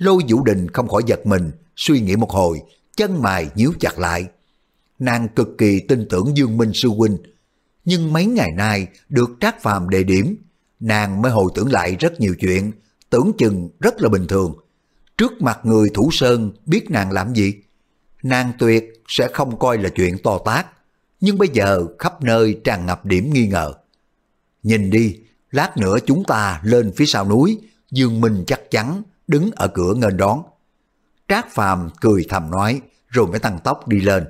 Lôi Vũ Đình không khỏi giật mình, suy nghĩ một hồi, chân mày nhíu chặt lại. Nàng cực kỳ tin tưởng Dương Minh Sư Huynh, nhưng mấy ngày nay được Trác Phàm đề điểm, nàng mới hồi tưởng lại rất nhiều chuyện, tưởng chừng rất là bình thường. Trước mặt người Thủ Sơn biết nàng làm gì? Nàng tuyệt sẽ không coi là chuyện to tát, nhưng bây giờ khắp nơi tràn ngập điểm nghi ngờ. Nhìn đi, lát nữa chúng ta lên phía sau núi, Dương Minh chắc chắn đứng ở cửa nghênh đón. Trác Phàm cười thầm nói, rồi mới tăng tốc đi lên.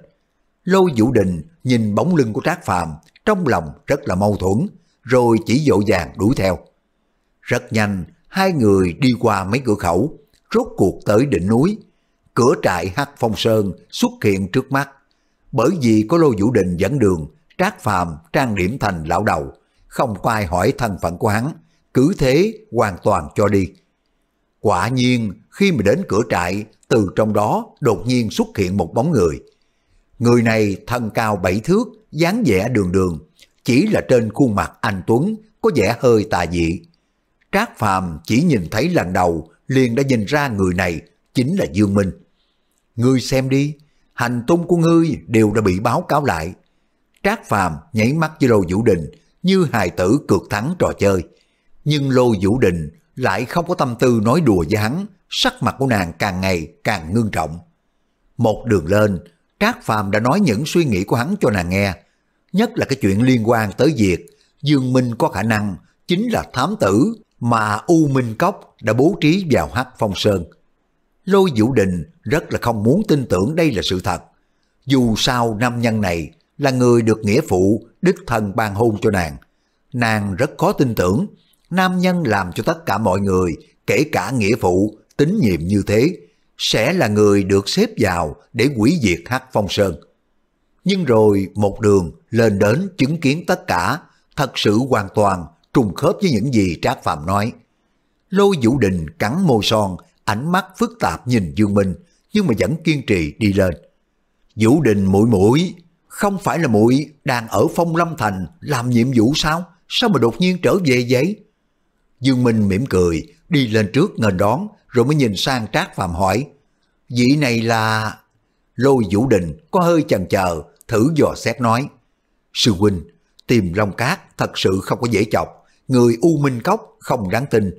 Lô Vũ Đình nhìn bóng lưng của Trác Phàm trong lòng rất là mâu thuẫn, rồi chỉ dỗ dàng đuổi theo. Rất nhanh, hai người đi qua mấy cửa khẩu, rốt cuộc tới đỉnh núi. Cửa trại Hắc Phong Sơn xuất hiện trước mắt. Bởi vì có Lô Vũ Đình dẫn đường, Trác Phàm trang điểm thành lão đầu, không có ai hỏi thân phận của hắn, cứ thế hoàn toàn cho đi. Quả nhiên khi mà đến cửa trại, từ trong đó đột nhiên xuất hiện một bóng người. Người này thân cao bảy thước, dáng vẻ đường đường, chỉ là trên khuôn mặt anh Tuấn có vẻ hơi tà dị. Trác Phàm chỉ nhìn thấy lần đầu liền đã nhìn ra người này chính là Dương Minh. Ngươi xem đi, hành tung của ngươi đều đã bị báo cáo lại. Trác Phàm nhảy mắt với Lô Vũ Đình như hài tử cược thắng trò chơi. Nhưng Lô Vũ Đình lại không có tâm tư nói đùa với hắn, sắc mặt của nàng càng ngày càng ngưng trọng. Một đường lên, Trác Phàm đã nói những suy nghĩ của hắn cho nàng nghe, nhất là cái chuyện liên quan tới việc Dương Minh có khả năng chính là thám tử mà U Minh Cốc đã bố trí vào Hắc Phong Sơn. Lôi Vũ Đình rất là không muốn tin tưởng đây là sự thật. Dù sao nam nhân này là người được nghĩa phụ đích thân ban hôn cho nàng, nàng rất khó tin tưởng nam nhân làm cho tất cả mọi người, kể cả nghĩa phụ, tín nhiệm như thế, sẽ là người được xếp vào để quỷ diệt Hắc Phong Sơn. Nhưng rồi một đường lên đến chứng kiến tất cả, thật sự hoàn toàn trùng khớp với những gì Trác Phạm nói. Lôi Vũ Đình cắn môi son, ánh mắt phức tạp nhìn Dương Minh, nhưng mà vẫn kiên trì đi lên. Vũ Đình mũi mũi, không phải là mũi đang ở Phong Lâm Thành làm nhiệm vụ sao? Sao mà đột nhiên trở về giấy Dương Minh mỉm cười, đi lên trước ngờ đón, rồi mới nhìn sang Trác Phạm hỏi. Vị này là... Lôi Vũ Đình có hơi chần chờ, thử dò xét nói. Sư huynh, tìm Long Cát thật sự không có dễ chọc, người U Minh Cốc không đáng tin.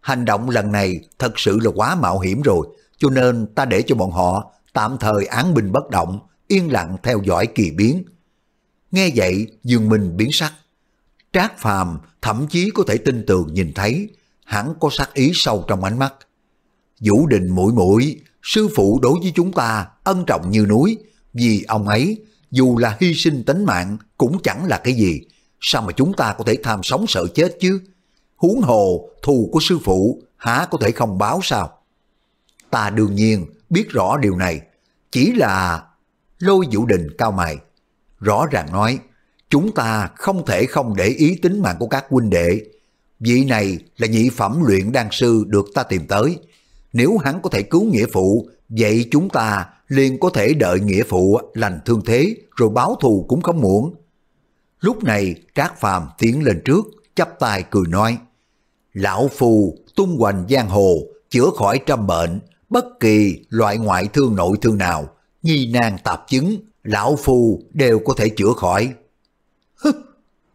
Hành động lần này thật sự là quá mạo hiểm rồi, cho nên ta để cho bọn họ tạm thời án binh bất động, yên lặng theo dõi kỳ biến. Nghe vậy, Dương Minh biến sắc. Trác Phàm thậm chí có thể tin tưởng nhìn thấy hắn có sát ý sâu trong ánh mắt. Vũ Đình mũi mũi, sư phụ đối với chúng ta ân trọng như núi, vì ông ấy dù là hy sinh tính mạng cũng chẳng là cái gì, sao mà chúng ta có thể tham sống sợ chết chứ? Huống hồ thù của sư phụ há có thể không báo sao? Ta đương nhiên biết rõ điều này, chỉ là lôi Vũ Đình cao mày, rõ ràng nói chúng ta không thể không để ý tính mạng của các huynh đệ. Vị này là nhị phẩm luyện đan sư được ta tìm tới. Nếu hắn có thể cứu nghĩa phụ, vậy chúng ta liền có thể đợi nghĩa phụ lành thương thế rồi báo thù cũng không muộn. Lúc này Trác Phàm tiến lên trước, chắp tay cười nói. Lão phù tung hoành giang hồ, chữa khỏi trăm bệnh, bất kỳ loại ngoại thương nội thương nào, nhi nan tạp chứng, lão phù đều có thể chữa khỏi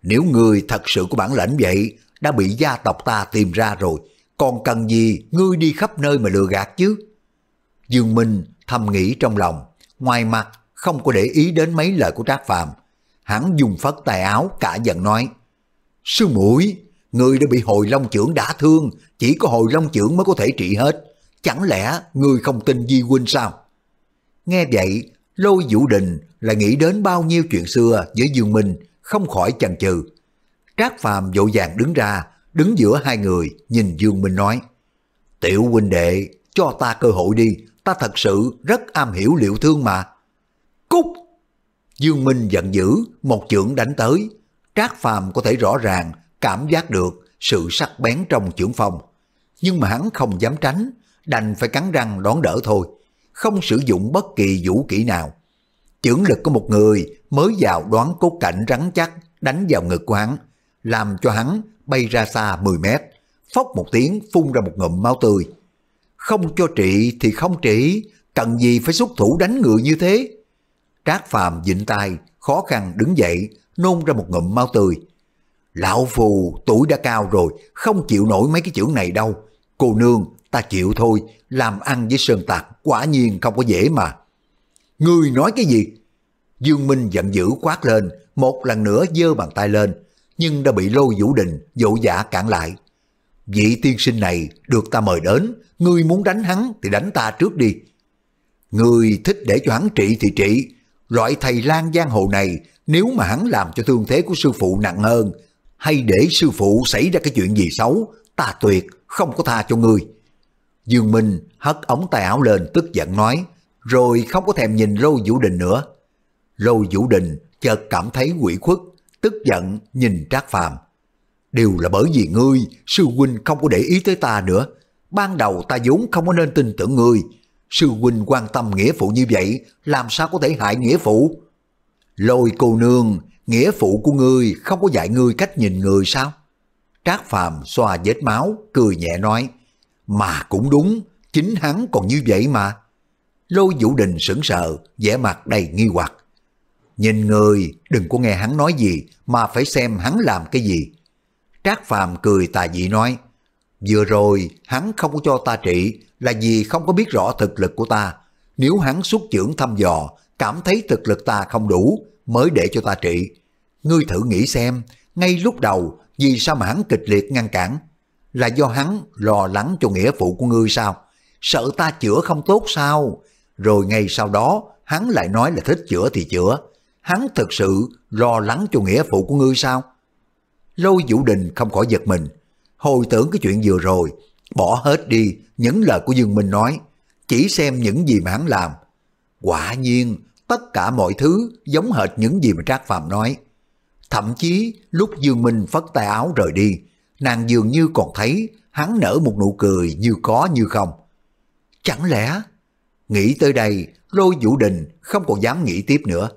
nếu người thật sự có bản lãnh vậy, đã bị gia tộc ta tìm ra rồi, còn cần gì ngươi đi khắp nơi mà lừa gạt chứ? Dương Minh thầm nghĩ trong lòng, ngoài mặt không có để ý đến mấy lời của Trác Phàm, hắn dùng phất tài áo cả giận nói: "Sư mũi người đã bị hồi long trưởng đã thương, chỉ có hồi long trưởng mới có thể trị hết, chẳng lẽ người không tin Di huynh sao?" Nghe vậy, Lôi Vũ Đình là nghĩ đến bao nhiêu chuyện xưa với Dương Minh, không khỏi chần chừ. Trác Phàm vội vàng đứng ra, đứng giữa hai người, nhìn Dương Minh nói, Tiểu huynh đệ, cho ta cơ hội đi, ta thật sự rất am hiểu liệu thương mà. Cúc! Dương Minh giận dữ, một chưởng đánh tới. Trác Phàm có thể rõ ràng, cảm giác được sự sắc bén trong chưởng phong. Nhưng mà hắn không dám tránh, đành phải cắn răng đón đỡ thôi. Không sử dụng bất kỳ vũ kỹ nào chưởng lực của một người mới vào đoán cốt cảnh rắn chắc đánh vào ngực của hắn, làm cho hắn bay ra xa 10 mét, phốc một tiếng phun ra một ngụm máu tươi. Không cho trị thì không trị, cần gì phải xuất thủ đánh ngựa như thế? Trác Phàm dịnh tay, khó khăn đứng dậy, nôn ra một ngụm máu tươi. Lão phù tuổi đã cao rồi, không chịu nổi mấy cái chữ này đâu. Cô nương, ta chịu thôi, làm ăn với sơn tạc quả nhiên không có dễ mà. Người nói cái gì? Dương Minh giận dữ quát lên, một lần nữa giơ bàn tay lên, nhưng đã bị Lô Vũ Đình dỗ dã cản lại. Vị tiên sinh này được ta mời đến, ngươi muốn đánh hắn thì đánh ta trước đi. Ngươi thích để cho hắn trị thì trị, loại thầy lang giang hồ này nếu mà hắn làm cho thương thế của sư phụ nặng hơn, hay để sư phụ xảy ra cái chuyện gì xấu, ta tuyệt, không có tha cho ngươi. Dương Minh hất ống tay áo lên tức giận nói, rồi không có thèm nhìn Lô Vũ Đình nữa. Lô Vũ Đình chợt cảm thấy quỷ khuất, tức giận nhìn Trác Phàm. Đều là bởi vì ngươi, sư huynh không có để ý tới ta nữa. Ban đầu ta vốn không có nên tin tưởng ngươi. Sư huynh quan tâm nghĩa phụ như vậy, làm sao có thể hại nghĩa phụ? Lôi cô nương, nghĩa phụ của ngươi không có dạy ngươi cách nhìn người sao? Trác Phàm xoa vết máu, cười nhẹ nói. Mà cũng đúng, chính hắn còn như vậy mà. Lô Vũ Đình sững sờ, vẻ mặt đầy nghi hoặc. Nhìn người, đừng có nghe hắn nói gì, mà phải xem hắn làm cái gì. Trác Phàm cười tà dị nói, vừa rồi hắn không có cho ta trị là vì không có biết rõ thực lực của ta. Nếu hắn xuất trưởng thăm dò, cảm thấy thực lực ta không đủ, mới để cho ta trị. Ngươi thử nghĩ xem, ngay lúc đầu, vì sao mà hắn kịch liệt ngăn cản? Là do hắn lo lắng cho nghĩa phụ của ngươi sao? Sợ ta chữa không tốt sao? rồi ngay sau đó hắn lại nói là thích chữa thì chữa. Hắn thực sự lo lắng cho nghĩa phụ của ngươi sao? Lôi Vũ Đình không khỏi giật mình. Hồi tưởng cái chuyện vừa rồi, bỏ hết đi những lời của Dương Minh nói, chỉ xem những gì mà hắn làm. Quả nhiên, tất cả mọi thứ giống hệt những gì mà Trác Phạm nói. Thậm chí lúc Dương Minh phất tay áo rời đi, nàng dường như còn thấy hắn nở một nụ cười như có như không. Chẳng lẽ Nghĩ tới đây, lôi vũ đình không còn dám nghĩ tiếp nữa.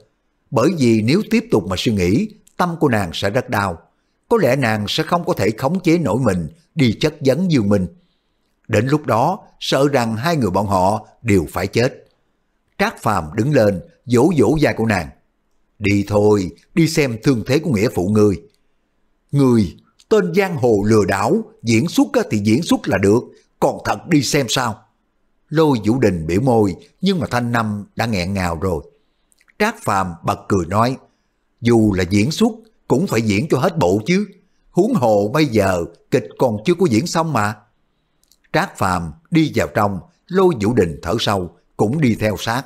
Bởi vì nếu tiếp tục mà suy nghĩ, tâm của nàng sẽ rất đau. Có lẽ nàng sẽ không có thể khống chế nổi mình đi chất vấn Dương Minh. Đến lúc đó, sợ rằng hai người bọn họ đều phải chết. Trác Phàm đứng lên, dỗ dỗ vai của nàng. Đi thôi, đi xem thương thế của nghĩa phụ ngươi Người, tên giang hồ lừa đảo, diễn xuất thì diễn xuất là được, còn thật đi xem sao? Lôi Vũ Đình biểu môi, nhưng mà Thanh Năm đã nghẹn ngào rồi. Trác Phàm bật cười nói, dù là diễn xuất, cũng phải diễn cho hết bộ chứ. Huống hồ bây giờ, kịch còn chưa có diễn xong mà. Trác Phàm đi vào trong, Lôi Vũ Đình thở sâu, cũng đi theo sát.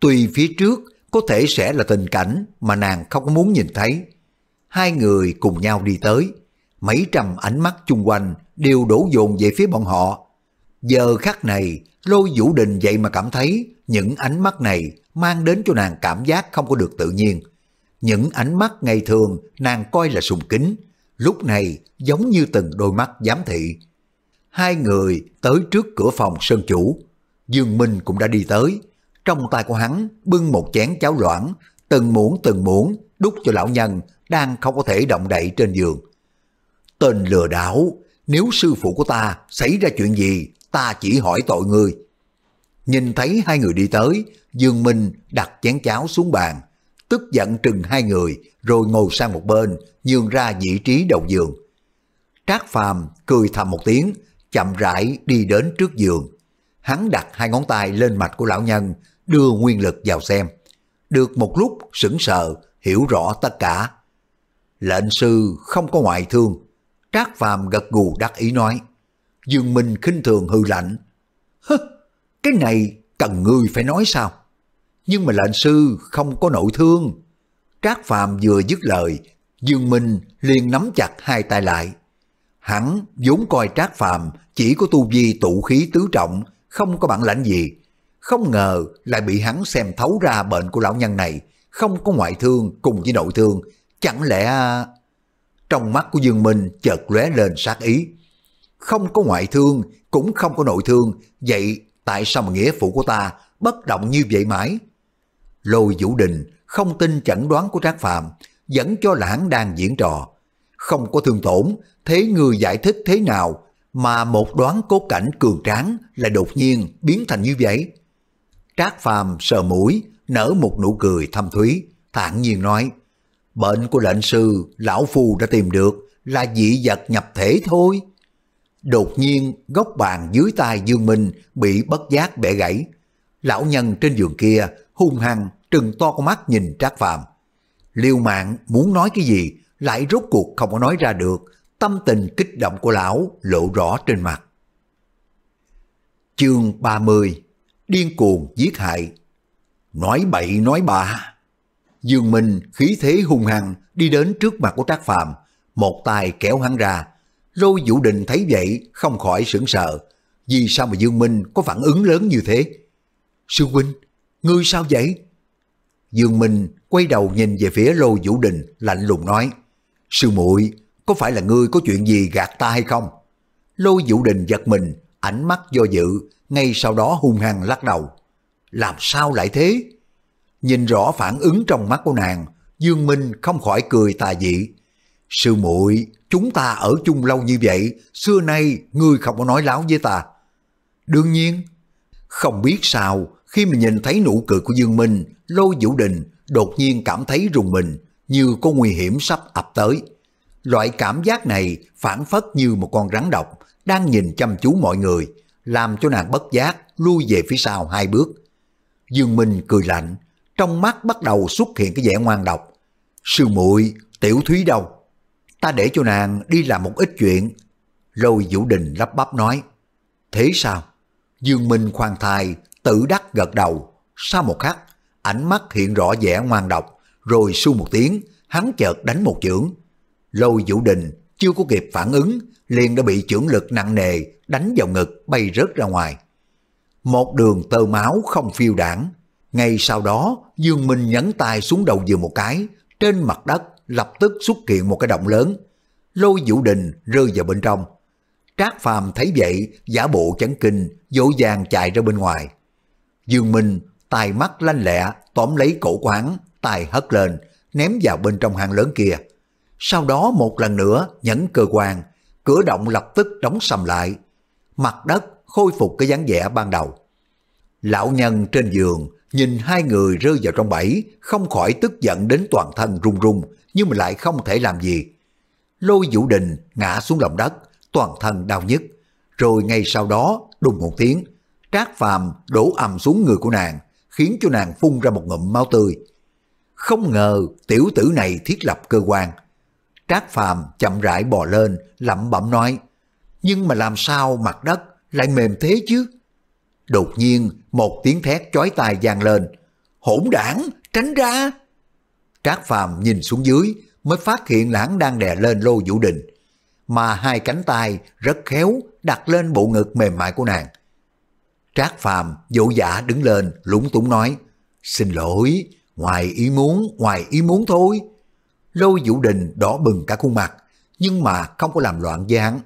Tuy phía trước có thể sẽ là tình cảnh mà nàng không muốn nhìn thấy. Hai người cùng nhau đi tới, mấy trăm ánh mắt chung quanh đều đổ dồn về phía bọn họ Giờ khắc này, lôi vũ đình vậy mà cảm thấy những ánh mắt này mang đến cho nàng cảm giác không có được tự nhiên. Những ánh mắt ngày thường nàng coi là sùng kính, lúc này giống như từng đôi mắt giám thị. Hai người tới trước cửa phòng sơn chủ, Dương Minh cũng đã đi tới. Trong tay của hắn bưng một chén cháo loãng, từng muỗng từng muỗng đút cho lão nhân đang không có thể động đậy trên giường. Tên lừa đảo, nếu sư phụ của ta xảy ra chuyện gì, ta chỉ hỏi tội người. Nhìn thấy hai người đi tới, Dương Minh đặt chén cháo xuống bàn, tức giận trừng hai người rồi ngồi sang một bên, nhường ra vị trí đầu giường. Trác Phàm cười thầm một tiếng, chậm rãi đi đến trước giường. Hắn đặt hai ngón tay lên mạch của lão nhân, đưa nguyên lực vào xem. Được một lúc sững sờ, hiểu rõ tất cả. Lệnh sư không có ngoại thương. Trác Phàm gật gù đắc ý nói. Dương Minh khinh thường hư lạnh. Hứ, cái này cần người phải nói sao? Nhưng mà lệnh sư không có nội thương. Trác Phàm vừa dứt lời, Dương Minh liền nắm chặt hai tay lại. Hắn vốn coi Trác Phàm chỉ có tu vi tụ khí tứ trọng, không có bản lãnh gì. Không ngờ lại bị hắn xem thấu ra bệnh của lão nhân này, không có ngoại thương cùng với nội thương. Chẳng lẽ... À, trong mắt của Dương Minh chợt lóe lên sát ý. Không có ngoại thương, cũng không có nội thương, vậy tại sao mà nghĩa phụ của ta bất động như vậy mãi? Lôi Vũ Đình không tin chẩn đoán của Trác Phạm, vẫn cho là hắn đang diễn trò. Không có thương tổn, thế người giải thích thế nào mà một đoán cố cảnh cường tráng là đột nhiên biến thành như vậy? Trác Phàm sờ mũi, nở một nụ cười thâm thúy, thản nhiên nói, bệnh của lệnh sư, lão phù đã tìm được, là dị vật nhập thể thôi. Đột nhiên góc bàn dưới tay Dương Minh bị bất giác bẻ gãy. Lão nhân trên giường kia hung hăng trừng to con mắt nhìn Trác phạm Liêu mạng muốn nói cái gì lại rốt cuộc không có nói ra được. Tâm tình kích động của lão lộ rõ trên mặt. Chương 30 Điên cuồng giết hại Nói bậy nói bạ Dương Minh khí thế hung hăng đi đến trước mặt của Trác phạm một tay kéo hắn ra, Lôi Vũ Đình thấy vậy không khỏi sững sờ. Vì sao mà Dương Minh có phản ứng lớn như thế? Sư huynh, ngươi sao vậy? Dương Minh quay đầu nhìn về phía Lôi Vũ Đình lạnh lùng nói. Sư muội có phải là ngươi có chuyện gì gạt ta hay không? Lôi Vũ Đình giật mình, ánh mắt do dự, ngay sau đó hung hăng lắc đầu. Làm sao lại thế? Nhìn rõ phản ứng trong mắt của nàng, Dương Minh không khỏi cười tà dị, Sư muội chúng ta ở chung lâu như vậy, xưa nay ngươi không có nói láo với ta. Đương nhiên, không biết sao khi mà nhìn thấy nụ cười của Dương Minh, Lôi Vũ Đình đột nhiên cảm thấy rùng mình như có nguy hiểm sắp ập tới. Loại cảm giác này phản phất như một con rắn độc đang nhìn chăm chú mọi người, làm cho nàng bất giác lui về phía sau hai bước. Dương Minh cười lạnh, trong mắt bắt đầu xuất hiện cái vẻ ngoan độc. Sư muội, tiểu thúy đâu? ta để cho nàng đi làm một ít chuyện. Rồi Vũ Đình lắp bắp nói, thế sao? Dương Minh khoan thai, tự đắc gật đầu. Sau một khắc, ánh mắt hiện rõ vẻ ngoan độc, rồi su một tiếng, hắn chợt đánh một chưởng. Lôi Vũ Đình chưa có kịp phản ứng, liền đã bị chưởng lực nặng nề đánh vào ngực bay rớt ra ngoài. Một đường tơ máu không phiêu đảng. Ngay sau đó, Dương Minh nhấn tay xuống đầu giường một cái, trên mặt đất lập tức xuất hiện một cái động lớn, lôi Vũ Đình rơi vào bên trong. Trác Phàm thấy vậy, giả bộ chấn kinh, dỗ dàng chạy ra bên ngoài. Dương Minh, tài mắt lanh lẹ, tóm lấy cổ của tài hất lên, ném vào bên trong hang lớn kia. Sau đó một lần nữa nhẫn cơ quan, cửa động lập tức đóng sầm lại. Mặt đất khôi phục cái dáng vẻ ban đầu. Lão nhân trên giường nhìn hai người rơi vào trong bẫy, không khỏi tức giận đến toàn thân run run, nhưng mà lại không thể làm gì. Lôi Vũ Đình ngã xuống lòng đất, toàn thân đau nhức. Rồi ngay sau đó, đùng một tiếng, trác phàm đổ ầm xuống người của nàng, khiến cho nàng phun ra một ngụm máu tươi. Không ngờ tiểu tử này thiết lập cơ quan. Trác phàm chậm rãi bò lên, lẩm bẩm nói, nhưng mà làm sao mặt đất lại mềm thế chứ? Đột nhiên, một tiếng thét chói tai vang lên. Hỗn đảng, tránh ra! Trác Phàm nhìn xuống dưới mới phát hiện là hắn đang đè lên lô vũ đình. Mà hai cánh tay rất khéo đặt lên bộ ngực mềm mại của nàng. Trác Phàm dỗ dã đứng lên lúng túng nói Xin lỗi, ngoài ý muốn, ngoài ý muốn thôi. Lô Vũ Đình đỏ bừng cả khuôn mặt, nhưng mà không có làm loạn với hắn.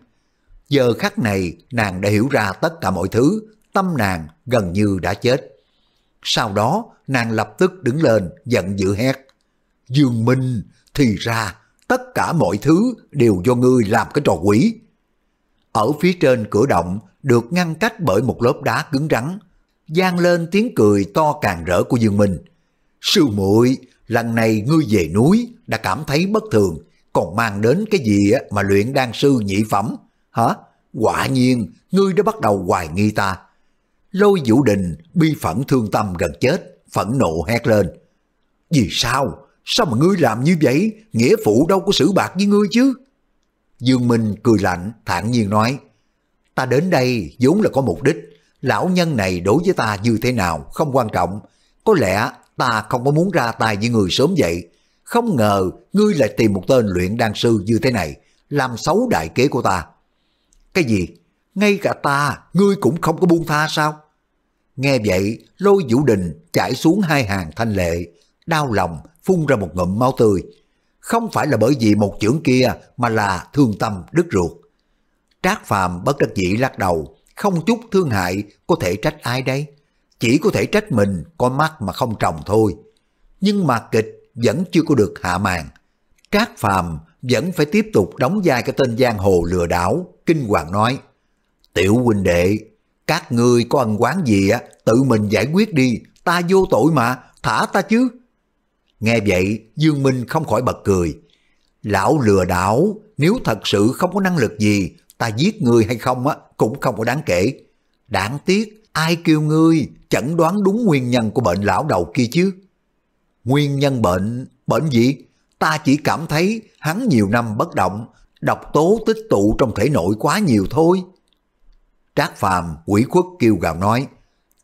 Giờ khắc này, nàng đã hiểu ra tất cả mọi thứ, tâm nàng gần như đã chết. Sau đó, nàng lập tức đứng lên, giận dữ hét. Dương Minh, thì ra tất cả mọi thứ đều do ngươi làm cái trò quỷ. Ở phía trên cửa động được ngăn cách bởi một lớp đá cứng rắn, gian lên tiếng cười to càng rỡ của Dương Minh. Sư muội, lần này ngươi về núi đã cảm thấy bất thường, còn mang đến cái gì mà luyện đan sư nhị phẩm, hả? Quả nhiên, ngươi đã bắt đầu hoài nghi ta. Lôi Vũ Đình bi phẫn thương tâm gần chết, phẫn nộ hét lên. Vì sao? Sao mà ngươi làm như vậy? Nghĩa phụ đâu có xử bạc với ngươi chứ? Dương Minh cười lạnh, thản nhiên nói. Ta đến đây vốn là có mục đích. Lão nhân này đối với ta như thế nào không quan trọng. Có lẽ ta không có muốn ra tay với người sớm vậy. Không ngờ ngươi lại tìm một tên luyện đan sư như thế này, làm xấu đại kế của ta. Cái gì? Ngay cả ta, ngươi cũng không có buông tha sao? Nghe vậy, lôi vũ đình chảy xuống hai hàng thanh lệ, đau lòng phun ra một ngụm máu tươi. Không phải là bởi vì một chưởng kia mà là thương tâm đứt ruột. Trác Phàm bất đắc dĩ lắc đầu, không chút thương hại có thể trách ai đây? Chỉ có thể trách mình có mắt mà không trồng thôi. Nhưng mà kịch vẫn chưa có được hạ màn. Trác Phàm vẫn phải tiếp tục đóng vai cái tên giang hồ lừa đảo, kinh hoàng nói. Tiểu huynh đệ, các ngươi có ân quán gì á, tự mình giải quyết đi, ta vô tội mà, thả ta chứ. Nghe vậy, Dương Minh không khỏi bật cười. Lão lừa đảo, nếu thật sự không có năng lực gì, ta giết người hay không á cũng không có đáng kể. Đáng tiếc, ai kêu ngươi chẩn đoán đúng nguyên nhân của bệnh lão đầu kia chứ? Nguyên nhân bệnh, bệnh gì? Ta chỉ cảm thấy hắn nhiều năm bất động, độc tố tích tụ trong thể nội quá nhiều thôi. Trác Phàm quỷ khuất kêu gào nói,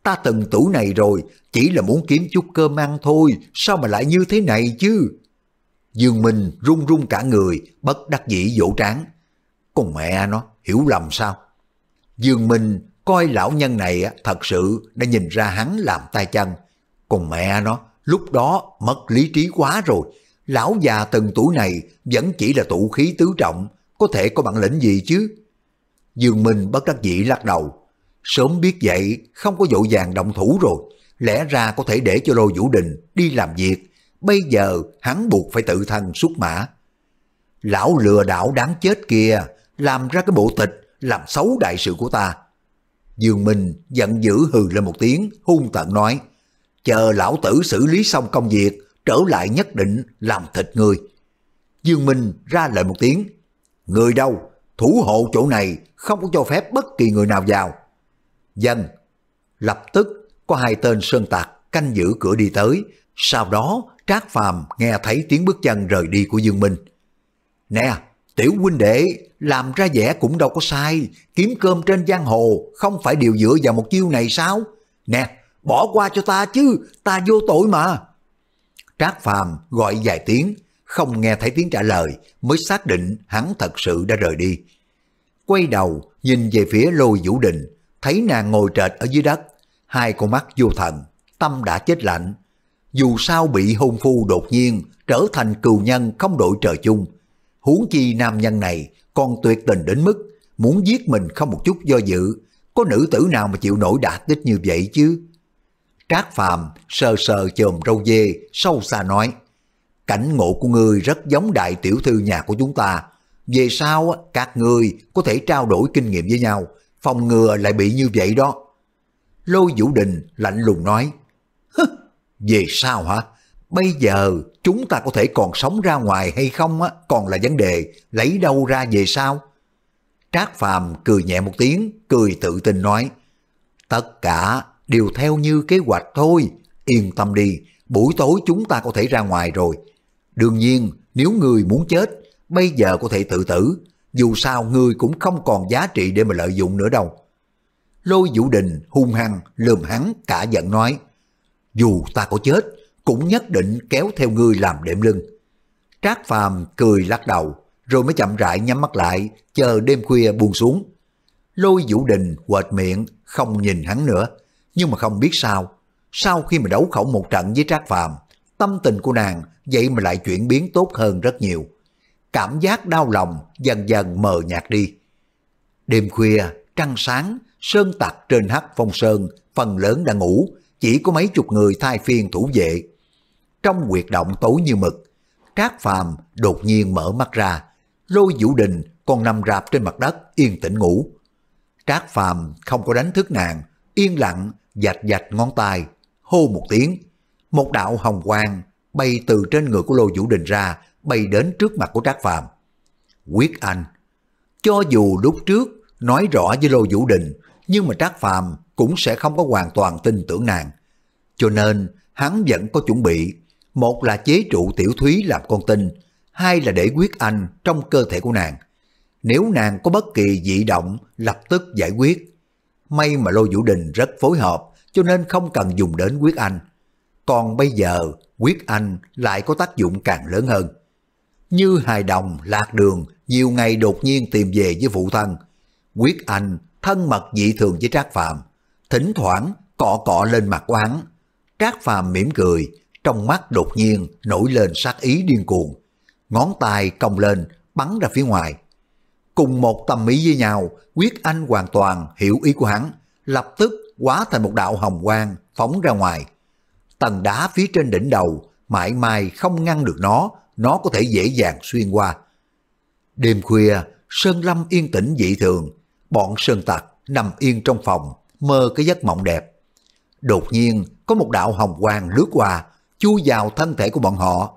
ta từng tuổi này rồi, chỉ là muốn kiếm chút cơm ăn thôi, sao mà lại như thế này chứ? Dương Minh run run cả người, bất đắc dĩ dỗ tráng. Con mẹ nó, hiểu lầm sao? Dương Minh coi lão nhân này thật sự đã nhìn ra hắn làm tay chân. Còn mẹ nó, lúc đó mất lý trí quá rồi. Lão già từng tuổi này vẫn chỉ là tụ khí tứ trọng, có thể có bản lĩnh gì chứ? Dương Minh bất đắc dĩ lắc đầu. Sớm biết vậy, không có dội vàng động thủ rồi. Lẽ ra có thể để cho Lôi Vũ Đình đi làm việc. Bây giờ hắn buộc phải tự thân xuất mã. Lão lừa đảo đáng chết kia, làm ra cái bộ tịch, làm xấu đại sự của ta. Dương Minh giận dữ hừ lên một tiếng, hung tợn nói. Chờ lão tử xử lý xong công việc, trở lại nhất định làm thịt người. Dương Minh ra lời một tiếng. Người đâu? Thủ hộ chỗ này không có cho phép bất kỳ người nào vào danh. Lập tức có hai tên sơn tặc canh giữ cửa đi tới, sau đó Trác Phàm nghe thấy tiếng bước chân rời đi của Dương Minh. Nè, tiểu huynh đệ, làm ra vẻ cũng đâu có sai, kiếm cơm trên giang hồ không phải điều dựa vào một chiêu này sao? Nè, bỏ qua cho ta chứ, ta vô tội mà. Trác Phàm gọi vài tiếng, không nghe thấy tiếng trả lời, mới xác định hắn thật sự đã rời đi. Quay đầu, nhìn về phía lôi vũ đình, thấy nàng ngồi trệt ở dưới đất, hai con mắt vô thần, tâm đã chết lạnh. Dù sao bị hôn phu đột nhiên trở thành cừu nhân không đội trời chung, huống chi nam nhân này còn tuyệt tình đến mức muốn giết mình không một chút do dự, có nữ tử nào mà chịu nổi đả kích như vậy chứ? Trác Phàm sờ sờ chồm râu dê, sâu xa nói, cảnh ngộ của ngươi rất giống đại tiểu thư nhà của chúng ta, về sau các ngươi có thể trao đổi kinh nghiệm với nhau, phòng ngừa lại bị như vậy đó. Lôi Vũ Đình lạnh lùng nói, về sao hả? Bây giờ chúng ta có thể còn sống ra ngoài hay không á, còn là vấn đề lấy đâu ra về sao? Trác Phàm cười nhẹ một tiếng, cười tự tin nói, tất cả đều theo như kế hoạch thôi, yên tâm đi, buổi tối chúng ta có thể ra ngoài rồi. Đương nhiên, nếu người muốn chết, bây giờ có thể tự tử, dù sao ngươi cũng không còn giá trị để mà lợi dụng nữa đâu. Lôi Vũ Đình hung hăng lườm hắn cả giận nói, dù ta có chết cũng nhất định kéo theo ngươi làm đệm lưng. Trác Phàm cười lắc đầu, rồi mới chậm rãi nhắm mắt lại, chờ đêm khuya buông xuống. Lôi Vũ Đình quệt miệng, không nhìn hắn nữa, nhưng mà không biết sao, sau khi mà đấu khẩu một trận với Trác Phàm, tâm tình của nàng vậy mà lại chuyển biến tốt hơn rất nhiều cảm giác đau lòng dần dần mờ nhạt đi. Đêm khuya, trăng sáng, sơn tặc trên hắc phong sơn, phần lớn đã ngủ, chỉ có mấy chục người thay phiên thủ vệ. Trong huyệt động tối như mực, Trác Phàm đột nhiên mở mắt ra, lôi vũ đình còn nằm rạp trên mặt đất yên tĩnh ngủ. Trác Phàm không có đánh thức nàng, yên lặng dạch dạch ngón tay, hô một tiếng, một đạo hồng quang bay từ trên người của Lô Vũ Đình ra, bay đến trước mặt của Trác Phàm. Quyết Anh Cho dù lúc trước nói rõ với Lô Vũ Đình, nhưng mà Trác Phàm cũng sẽ không có hoàn toàn tin tưởng nàng. Cho nên hắn vẫn có chuẩn bị, một là chế trụ Tiểu Thúy làm con tin, hai là để Quyết Anh trong cơ thể của nàng. Nếu nàng có bất kỳ dị động, lập tức giải quyết. May mà Lô Vũ Đình rất phối hợp, cho nên không cần dùng đến Quyết Anh. Còn bây giờ, Quyết Anh lại có tác dụng càng lớn hơn. Như hài đồng, lạc đường, nhiều ngày đột nhiên tìm về với phụ thân. Quyết Anh thân mật dị thường với Trác phạm thỉnh thoảng cọ cọ lên mặt oán. Trác phạm mỉm cười, trong mắt đột nhiên nổi lên sát ý điên cuồng. Ngón tay cong lên, bắn ra phía ngoài. Cùng một tầm ý với nhau, Quyết Anh hoàn toàn hiểu ý của hắn, lập tức hóa thành một đạo hồng quang phóng ra ngoài. Tầng đá phía trên đỉnh đầu mãi mai không ngăn được nó, nó có thể dễ dàng xuyên qua. Đêm khuya, Sơn Lâm yên tĩnh dị thường, bọn Sơn Tặc nằm yên trong phòng, mơ cái giấc mộng đẹp. Đột nhiên, có một đạo hồng quang lướt qua, chui vào thân thể của bọn họ.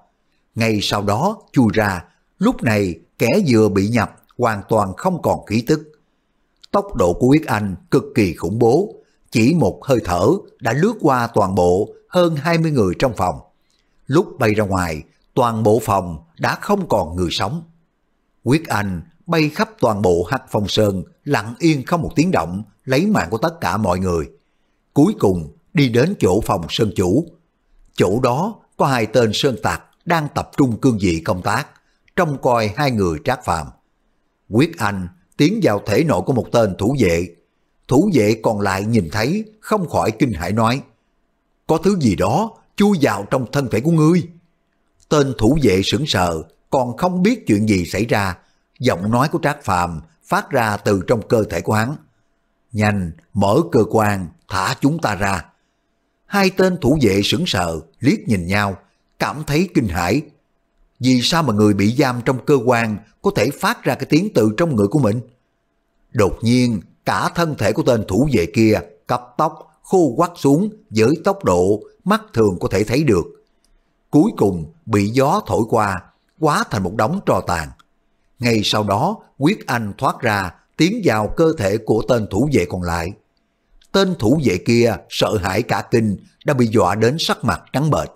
Ngay sau đó, chui ra, lúc này kẻ vừa bị nhập hoàn toàn không còn khí tức. Tốc độ của huyết anh cực kỳ khủng bố, chỉ một hơi thở đã lướt qua toàn bộ hơn 20 người trong phòng. Lúc bay ra ngoài, toàn bộ phòng đã không còn người sống. Quyết Anh bay khắp toàn bộ hắc phong sơn, lặng yên không một tiếng động, lấy mạng của tất cả mọi người. Cuối cùng đi đến chỗ phòng sơn chủ. Chỗ đó có hai tên sơn tạc đang tập trung cương vị công tác, trông coi hai người trác phạm. Quyết Anh tiến vào thể nội của một tên thủ vệ. Thủ vệ còn lại nhìn thấy không khỏi kinh hãi nói, có thứ gì đó chui vào trong thân thể của ngươi. Tên thủ vệ sững sờ, còn không biết chuyện gì xảy ra. Giọng nói của Trác Phàm phát ra từ trong cơ thể của hắn. Nhanh, mở cơ quan, thả chúng ta ra. Hai tên thủ vệ sững sờ, liếc nhìn nhau, cảm thấy kinh hãi. Vì sao mà người bị giam trong cơ quan có thể phát ra cái tiếng từ trong người của mình? Đột nhiên, cả thân thể của tên thủ vệ kia, cặp tóc, khô quắt xuống với tốc độ mắt thường có thể thấy được cuối cùng bị gió thổi qua, quá thành một đống trò tàn. Ngay sau đó, Quyết Anh thoát ra, tiến vào cơ thể của tên thủ vệ còn lại. Tên thủ vệ kia sợ hãi cả kinh, đã bị dọa đến sắc mặt trắng bệch,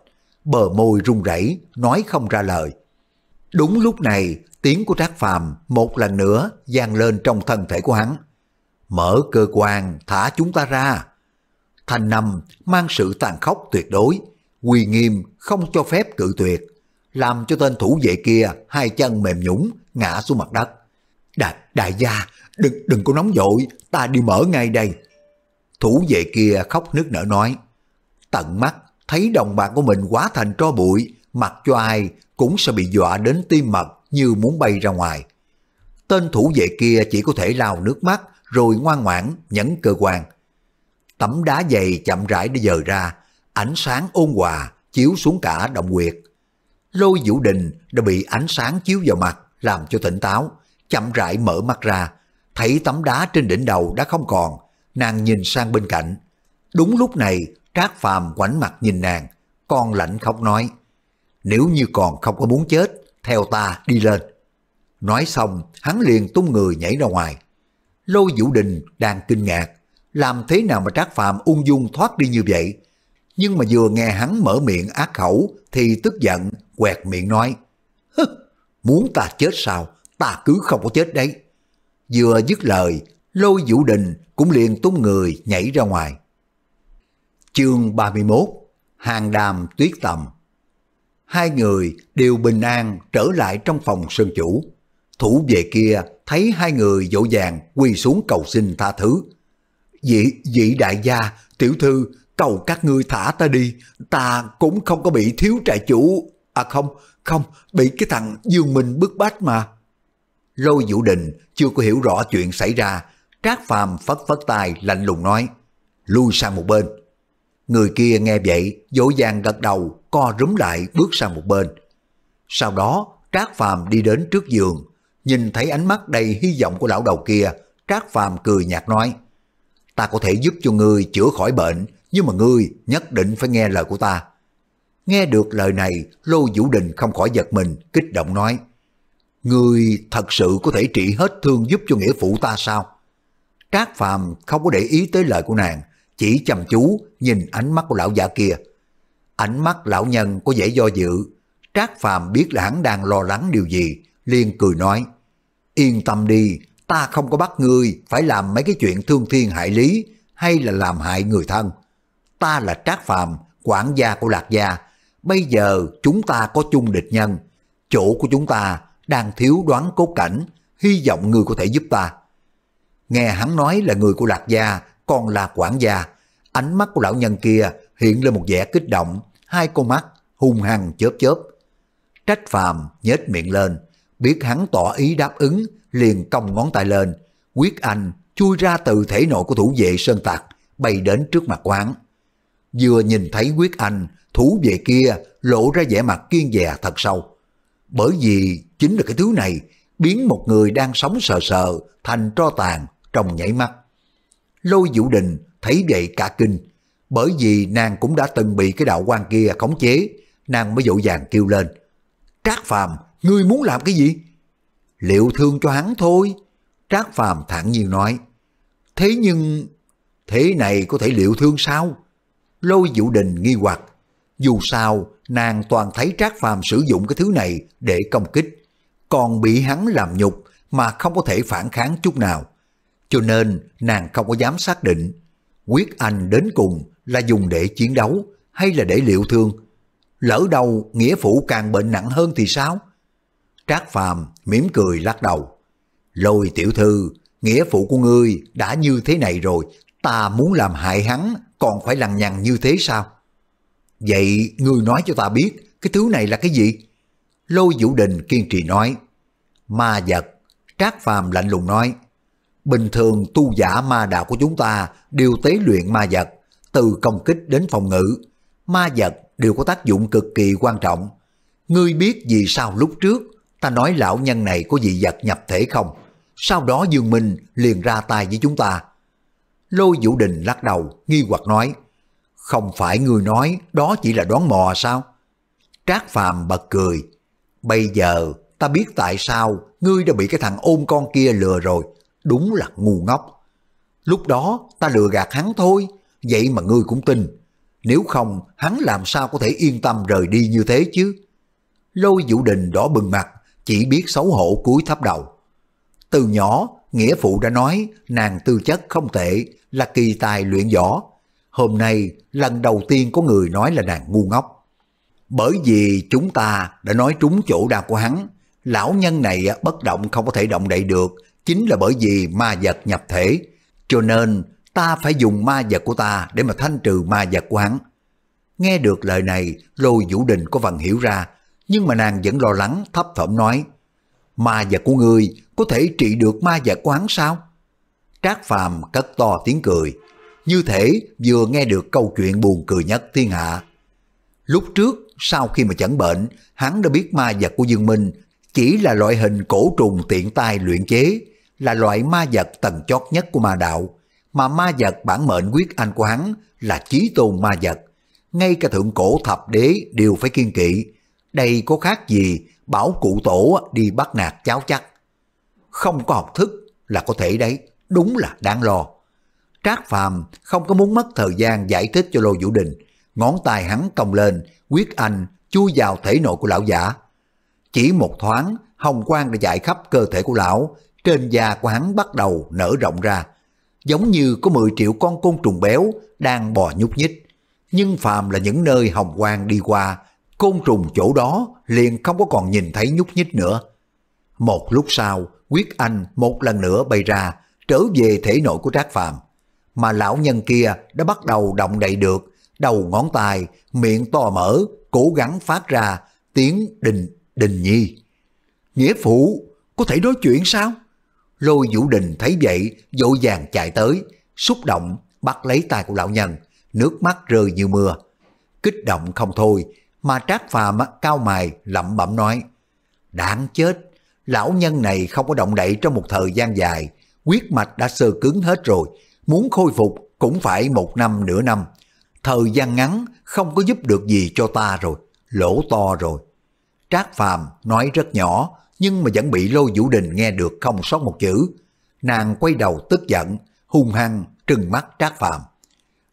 bờ môi run rẩy, nói không ra lời. Đúng lúc này, tiếng của Trác Phàm một lần nữa vang lên trong thân thể của hắn. Mở cơ quan, thả chúng ta ra. thành Năm mang sự tàn khốc tuyệt đối, Quy nghiêm không cho phép cự tuyệt, làm cho tên thủ vệ kia hai chân mềm nhũng ngã xuống mặt đất. Đại, đại gia, đừng, đừng có nóng vội, ta đi mở ngay đây. Thủ vệ kia khóc nước nở nói. Tận mắt, thấy đồng bạc của mình quá thành tro bụi, mặc cho ai cũng sẽ bị dọa đến tim mật như muốn bay ra ngoài. Tên thủ vệ kia chỉ có thể lao nước mắt rồi ngoan ngoãn nhẫn cơ quan. Tấm đá dày chậm rãi để dời ra, ánh sáng ôn hòa chiếu xuống cả động quyệt. Lôi Vũ Đình đã bị ánh sáng chiếu vào mặt làm cho tỉnh táo, chậm rãi mở mắt ra, thấy tấm đá trên đỉnh đầu đã không còn, nàng nhìn sang bên cạnh. Đúng lúc này, Trác Phàm quảnh mặt nhìn nàng, con lạnh khóc nói, nếu như còn không có muốn chết, theo ta đi lên. Nói xong, hắn liền tung người nhảy ra ngoài. Lôi Vũ Đình đang kinh ngạc, làm thế nào mà Trác Phàm ung dung thoát đi như vậy, nhưng mà vừa nghe hắn mở miệng ác khẩu thì tức giận, quẹt miệng nói, muốn ta chết sao, ta cứ không có chết đấy. Vừa dứt lời, lôi vũ đình cũng liền tung người nhảy ra ngoài. Chương 31 Hàng đàm tuyết tầm Hai người đều bình an trở lại trong phòng sơn chủ. Thủ về kia thấy hai người dỗ dàng quỳ xuống cầu xin tha thứ. Dị, dị đại gia, tiểu thư, cầu các ngươi thả ta đi, ta cũng không có bị thiếu trại chủ. À không, không, bị cái thằng Dương Minh bức bách mà. Lôi Vũ Đình chưa có hiểu rõ chuyện xảy ra, Trác Phàm phất phất tay lạnh lùng nói, lui sang một bên. Người kia nghe vậy, dỗ dàng gật đầu, co rúm lại bước sang một bên. Sau đó, Trác Phàm đi đến trước giường, nhìn thấy ánh mắt đầy hy vọng của lão đầu kia, Trác Phàm cười nhạt nói, ta có thể giúp cho ngươi chữa khỏi bệnh, nhưng mà ngươi nhất định phải nghe lời của ta. Nghe được lời này, Lô Vũ Đình không khỏi giật mình, kích động nói, Ngươi thật sự có thể trị hết thương giúp cho nghĩa phụ ta sao? Trác Phàm không có để ý tới lời của nàng, chỉ chăm chú nhìn ánh mắt của lão giả kia. Ánh mắt lão nhân có vẻ do dự, Trác Phàm biết là hắn đang lo lắng điều gì, liền cười nói, Yên tâm đi, ta không có bắt ngươi phải làm mấy cái chuyện thương thiên hại lý hay là làm hại người thân ta là Trác Phàm, quản gia của Lạc Gia. Bây giờ chúng ta có chung địch nhân. Chỗ của chúng ta đang thiếu đoán cố cảnh, hy vọng người có thể giúp ta. Nghe hắn nói là người của Lạc Gia, còn là quản gia. Ánh mắt của lão nhân kia hiện lên một vẻ kích động, hai con mắt hung hăng chớp chớp. Trách Phàm nhếch miệng lên, biết hắn tỏ ý đáp ứng, liền cong ngón tay lên, quyết anh chui ra từ thể nội của thủ vệ sơn tạc, bay đến trước mặt quán. Vừa nhìn thấy Quyết Anh, thú về kia lộ ra vẻ mặt kiên dè thật sâu. Bởi vì chính là cái thứ này biến một người đang sống sờ sờ thành tro tàn trong nhảy mắt. Lôi Vũ Đình thấy vậy cả kinh, bởi vì nàng cũng đã từng bị cái đạo quan kia khống chế, nàng mới vội vàng kêu lên. Trác Phàm, ngươi muốn làm cái gì? Liệu thương cho hắn thôi. Trác Phàm thản nhiên nói. Thế nhưng, thế này có thể liệu thương sao? lôi dụ đình nghi hoặc. Dù sao, nàng toàn thấy Trác Phàm sử dụng cái thứ này để công kích, còn bị hắn làm nhục mà không có thể phản kháng chút nào. Cho nên, nàng không có dám xác định quyết anh đến cùng là dùng để chiến đấu hay là để liệu thương. Lỡ đầu nghĩa phụ càng bệnh nặng hơn thì sao? Trác Phàm mỉm cười lắc đầu. Lôi tiểu thư, nghĩa phụ của ngươi đã như thế này rồi, ta muốn làm hại hắn còn phải lằng nhằng như thế sao? Vậy ngươi nói cho ta biết, cái thứ này là cái gì? Lô Vũ Đình kiên trì nói. Ma vật, Trác Phàm lạnh lùng nói. Bình thường tu giả ma đạo của chúng ta đều tế luyện ma vật, từ công kích đến phòng ngự. Ma vật đều có tác dụng cực kỳ quan trọng. Ngươi biết vì sao lúc trước ta nói lão nhân này có dị vật nhập thể không? Sau đó Dương Minh liền ra tay với chúng ta. Lôi Vũ Đình lắc đầu, nghi hoặc nói, không phải người nói đó chỉ là đoán mò sao? Trác Phàm bật cười, bây giờ ta biết tại sao ngươi đã bị cái thằng ôm con kia lừa rồi, đúng là ngu ngốc. Lúc đó ta lừa gạt hắn thôi, vậy mà ngươi cũng tin. Nếu không, hắn làm sao có thể yên tâm rời đi như thế chứ? Lôi Vũ Đình đỏ bừng mặt, chỉ biết xấu hổ cúi thấp đầu. Từ nhỏ, Nghĩa phụ đã nói nàng tư chất không tệ, là kỳ tài luyện võ. Hôm nay lần đầu tiên có người nói là nàng ngu ngốc. Bởi vì chúng ta đã nói trúng chỗ đau của hắn, lão nhân này bất động không có thể động đậy được, chính là bởi vì ma vật nhập thể. Cho nên ta phải dùng ma vật của ta để mà thanh trừ ma vật của hắn. Nghe được lời này, lôi vũ đình có phần hiểu ra, nhưng mà nàng vẫn lo lắng thấp thỏm nói, ma vật của ngươi có thể trị được ma vật quán sao? Trác Phàm cất to tiếng cười, như thể vừa nghe được câu chuyện buồn cười nhất thiên hạ. Lúc trước, sau khi mà chẩn bệnh, hắn đã biết ma vật của Dương Minh chỉ là loại hình cổ trùng tiện tay luyện chế, là loại ma vật tầng chót nhất của ma đạo, mà ma vật bản mệnh quyết anh của hắn là chí tôn ma vật. Ngay cả thượng cổ thập đế đều phải kiên kỵ. Đây có khác gì bảo cụ tổ đi bắt nạt cháu chắc không có học thức là có thể đấy, đúng là đáng lo. Trác Phàm không có muốn mất thời gian giải thích cho Lô Vũ Đình, ngón tay hắn cong lên, quyết anh chui vào thể nội của lão giả. Chỉ một thoáng, hồng quang đã dại khắp cơ thể của lão, trên da của hắn bắt đầu nở rộng ra, giống như có 10 triệu con côn trùng béo đang bò nhúc nhích. Nhưng phàm là những nơi hồng quang đi qua, côn trùng chỗ đó liền không có còn nhìn thấy nhúc nhích nữa. Một lúc sau, Quyết Anh một lần nữa bay ra, trở về thể nội của Trác Phàm Mà lão nhân kia đã bắt đầu động đậy được, đầu ngón tay, miệng to mở, cố gắng phát ra tiếng đình, đình nhi. Nghĩa phụ, có thể nói chuyện sao? Lôi Vũ Đình thấy vậy, dội vàng chạy tới, xúc động, bắt lấy tay của lão nhân, nước mắt rơi như mưa. Kích động không thôi, mà trác phàm cao mày lẩm bẩm nói, đáng chết, Lão nhân này không có động đậy trong một thời gian dài, huyết mạch đã sơ cứng hết rồi, muốn khôi phục cũng phải một năm nửa năm. Thời gian ngắn không có giúp được gì cho ta rồi, lỗ to rồi. Trác Phàm nói rất nhỏ, nhưng mà vẫn bị Lôi Vũ Đình nghe được không sót một chữ. Nàng quay đầu tức giận, hung hăng trừng mắt Trác Phàm.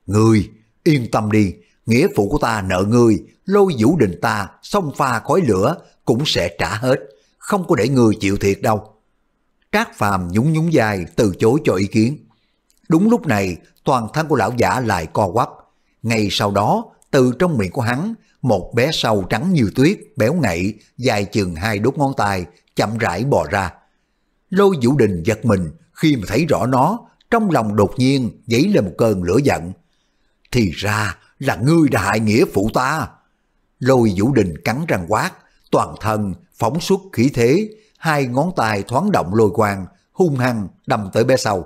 Người yên tâm đi, nghĩa phụ của ta nợ ngươi, Lôi Vũ Đình ta xông pha khói lửa cũng sẽ trả hết không có để người chịu thiệt đâu. Trác Phàm nhún nhún dài từ chối cho ý kiến. Đúng lúc này, toàn thân của lão giả lại co quắp. Ngay sau đó, từ trong miệng của hắn, một bé sâu trắng như tuyết, béo ngậy, dài chừng hai đốt ngón tay, chậm rãi bò ra. Lôi Vũ Đình giật mình khi mà thấy rõ nó, trong lòng đột nhiên dấy lên một cơn lửa giận. Thì ra là ngươi đã hại nghĩa phụ ta. Lôi Vũ Đình cắn răng quát, toàn thân phóng xuất khí thế, hai ngón tay thoáng động lôi quang, hung hăng đâm tới bé sau.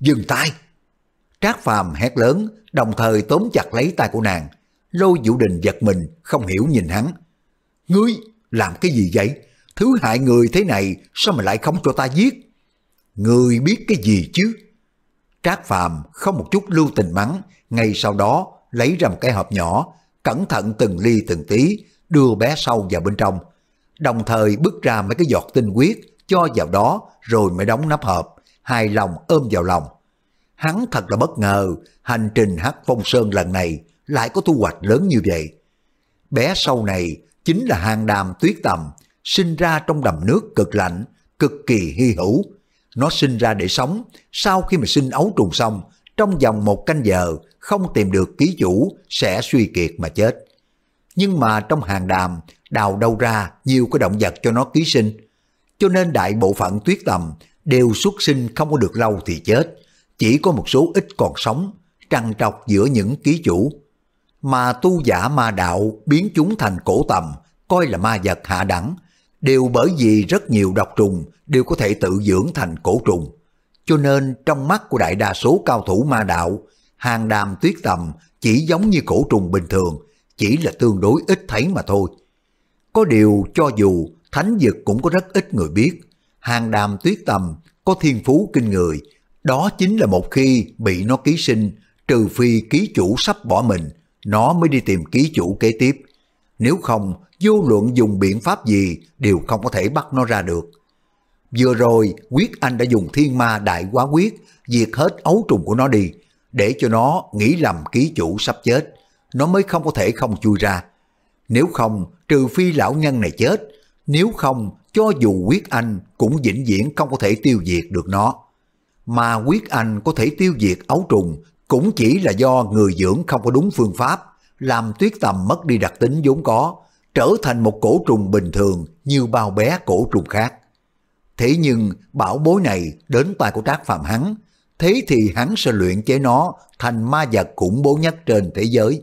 Dừng tay! Trác phàm hét lớn, đồng thời tóm chặt lấy tay của nàng. Lôi Vũ Đình giật mình, không hiểu nhìn hắn. Ngươi, làm cái gì vậy? Thứ hại người thế này, sao mà lại không cho ta giết? Ngươi biết cái gì chứ? Trác phàm không một chút lưu tình mắng, ngay sau đó lấy ra một cái hộp nhỏ, cẩn thận từng ly từng tí, đưa bé sau vào bên trong, đồng thời bước ra mấy cái giọt tinh huyết cho vào đó rồi mới đóng nắp hộp, hài lòng ôm vào lòng. Hắn thật là bất ngờ, hành trình hát phong sơn lần này lại có thu hoạch lớn như vậy. Bé sâu này chính là hàng đàm tuyết tầm, sinh ra trong đầm nước cực lạnh, cực kỳ hy hữu. Nó sinh ra để sống, sau khi mà sinh ấu trùng xong, trong vòng một canh giờ không tìm được ký chủ sẽ suy kiệt mà chết. Nhưng mà trong hàng đàm đào đâu ra nhiều cái động vật cho nó ký sinh. Cho nên đại bộ phận tuyết tầm đều xuất sinh không có được lâu thì chết, chỉ có một số ít còn sống, trằn trọc giữa những ký chủ. Mà tu giả ma đạo biến chúng thành cổ tầm, coi là ma vật hạ đẳng, đều bởi vì rất nhiều độc trùng đều có thể tự dưỡng thành cổ trùng. Cho nên trong mắt của đại đa số cao thủ ma đạo, hàng đàm tuyết tầm chỉ giống như cổ trùng bình thường, chỉ là tương đối ít thấy mà thôi. Có điều cho dù thánh dực cũng có rất ít người biết, hàng đàm tuyết tầm có thiên phú kinh người, đó chính là một khi bị nó ký sinh, trừ phi ký chủ sắp bỏ mình, nó mới đi tìm ký chủ kế tiếp. Nếu không, vô luận dùng biện pháp gì đều không có thể bắt nó ra được. Vừa rồi, Quyết Anh đã dùng thiên ma đại quá quyết, diệt hết ấu trùng của nó đi, để cho nó nghĩ lầm ký chủ sắp chết. Nó mới không có thể không chui ra. Nếu không, trừ phi lão nhân này chết, nếu không, cho dù quyết anh cũng vĩnh viễn không có thể tiêu diệt được nó. Mà quyết anh có thể tiêu diệt ấu trùng cũng chỉ là do người dưỡng không có đúng phương pháp, làm tuyết tầm mất đi đặc tính vốn có, trở thành một cổ trùng bình thường như bao bé cổ trùng khác. Thế nhưng bảo bối này đến tay của trác phạm hắn, thế thì hắn sẽ luyện chế nó thành ma vật khủng bố nhất trên thế giới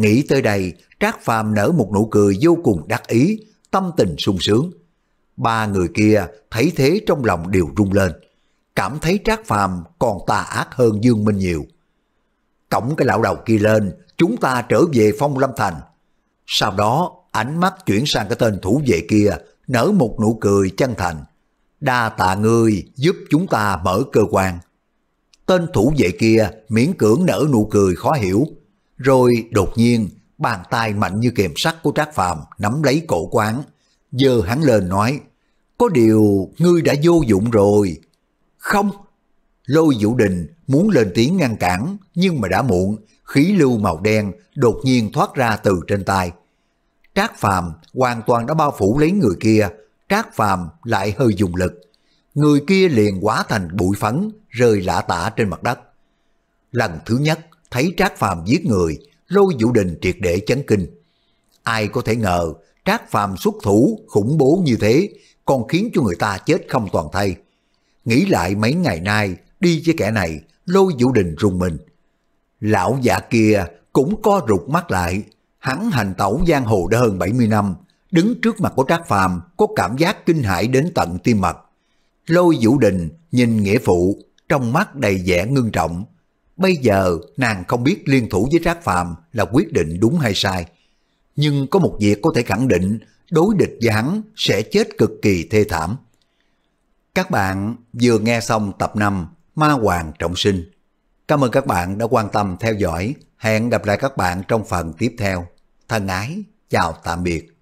Nghĩ tới đây, Trác Phàm nở một nụ cười vô cùng đắc ý, tâm tình sung sướng. Ba người kia thấy thế trong lòng đều rung lên, cảm thấy Trác Phàm còn tà ác hơn Dương Minh nhiều. Cổng cái lão đầu kia lên, chúng ta trở về Phong Lâm Thành. Sau đó, ánh mắt chuyển sang cái tên thủ vệ kia, nở một nụ cười chân thành. Đa tạ ngươi giúp chúng ta mở cơ quan. Tên thủ vệ kia miễn cưỡng nở nụ cười khó hiểu, rồi đột nhiên, bàn tay mạnh như kiềm sắt của Trác Phàm nắm lấy cổ quán, giơ hắn lên nói, có điều ngươi đã vô dụng rồi. Không! Lôi Vũ Đình muốn lên tiếng ngăn cản, nhưng mà đã muộn, khí lưu màu đen đột nhiên thoát ra từ trên tay. Trác Phàm hoàn toàn đã bao phủ lấy người kia, Trác Phàm lại hơi dùng lực. Người kia liền quá thành bụi phấn, rơi lả tả trên mặt đất. Lần thứ nhất, thấy Trác Phàm giết người, lôi Vũ Đình triệt để chấn kinh. Ai có thể ngờ Trác Phàm xuất thủ khủng bố như thế còn khiến cho người ta chết không toàn thay. Nghĩ lại mấy ngày nay đi với kẻ này lôi Vũ Đình rùng mình. Lão già kia cũng co rụt mắt lại, hắn hành tẩu giang hồ đã hơn 70 năm, đứng trước mặt của Trác Phàm có cảm giác kinh hãi đến tận tim mật. Lôi Vũ Đình nhìn nghĩa phụ, trong mắt đầy vẻ ngưng trọng, Bây giờ nàng không biết liên thủ với Trác Phàm là quyết định đúng hay sai. Nhưng có một việc có thể khẳng định, đối địch với hắn sẽ chết cực kỳ thê thảm. Các bạn vừa nghe xong tập 5 Ma Hoàng Trọng Sinh. Cảm ơn các bạn đã quan tâm theo dõi. Hẹn gặp lại các bạn trong phần tiếp theo. Thân ái, chào tạm biệt.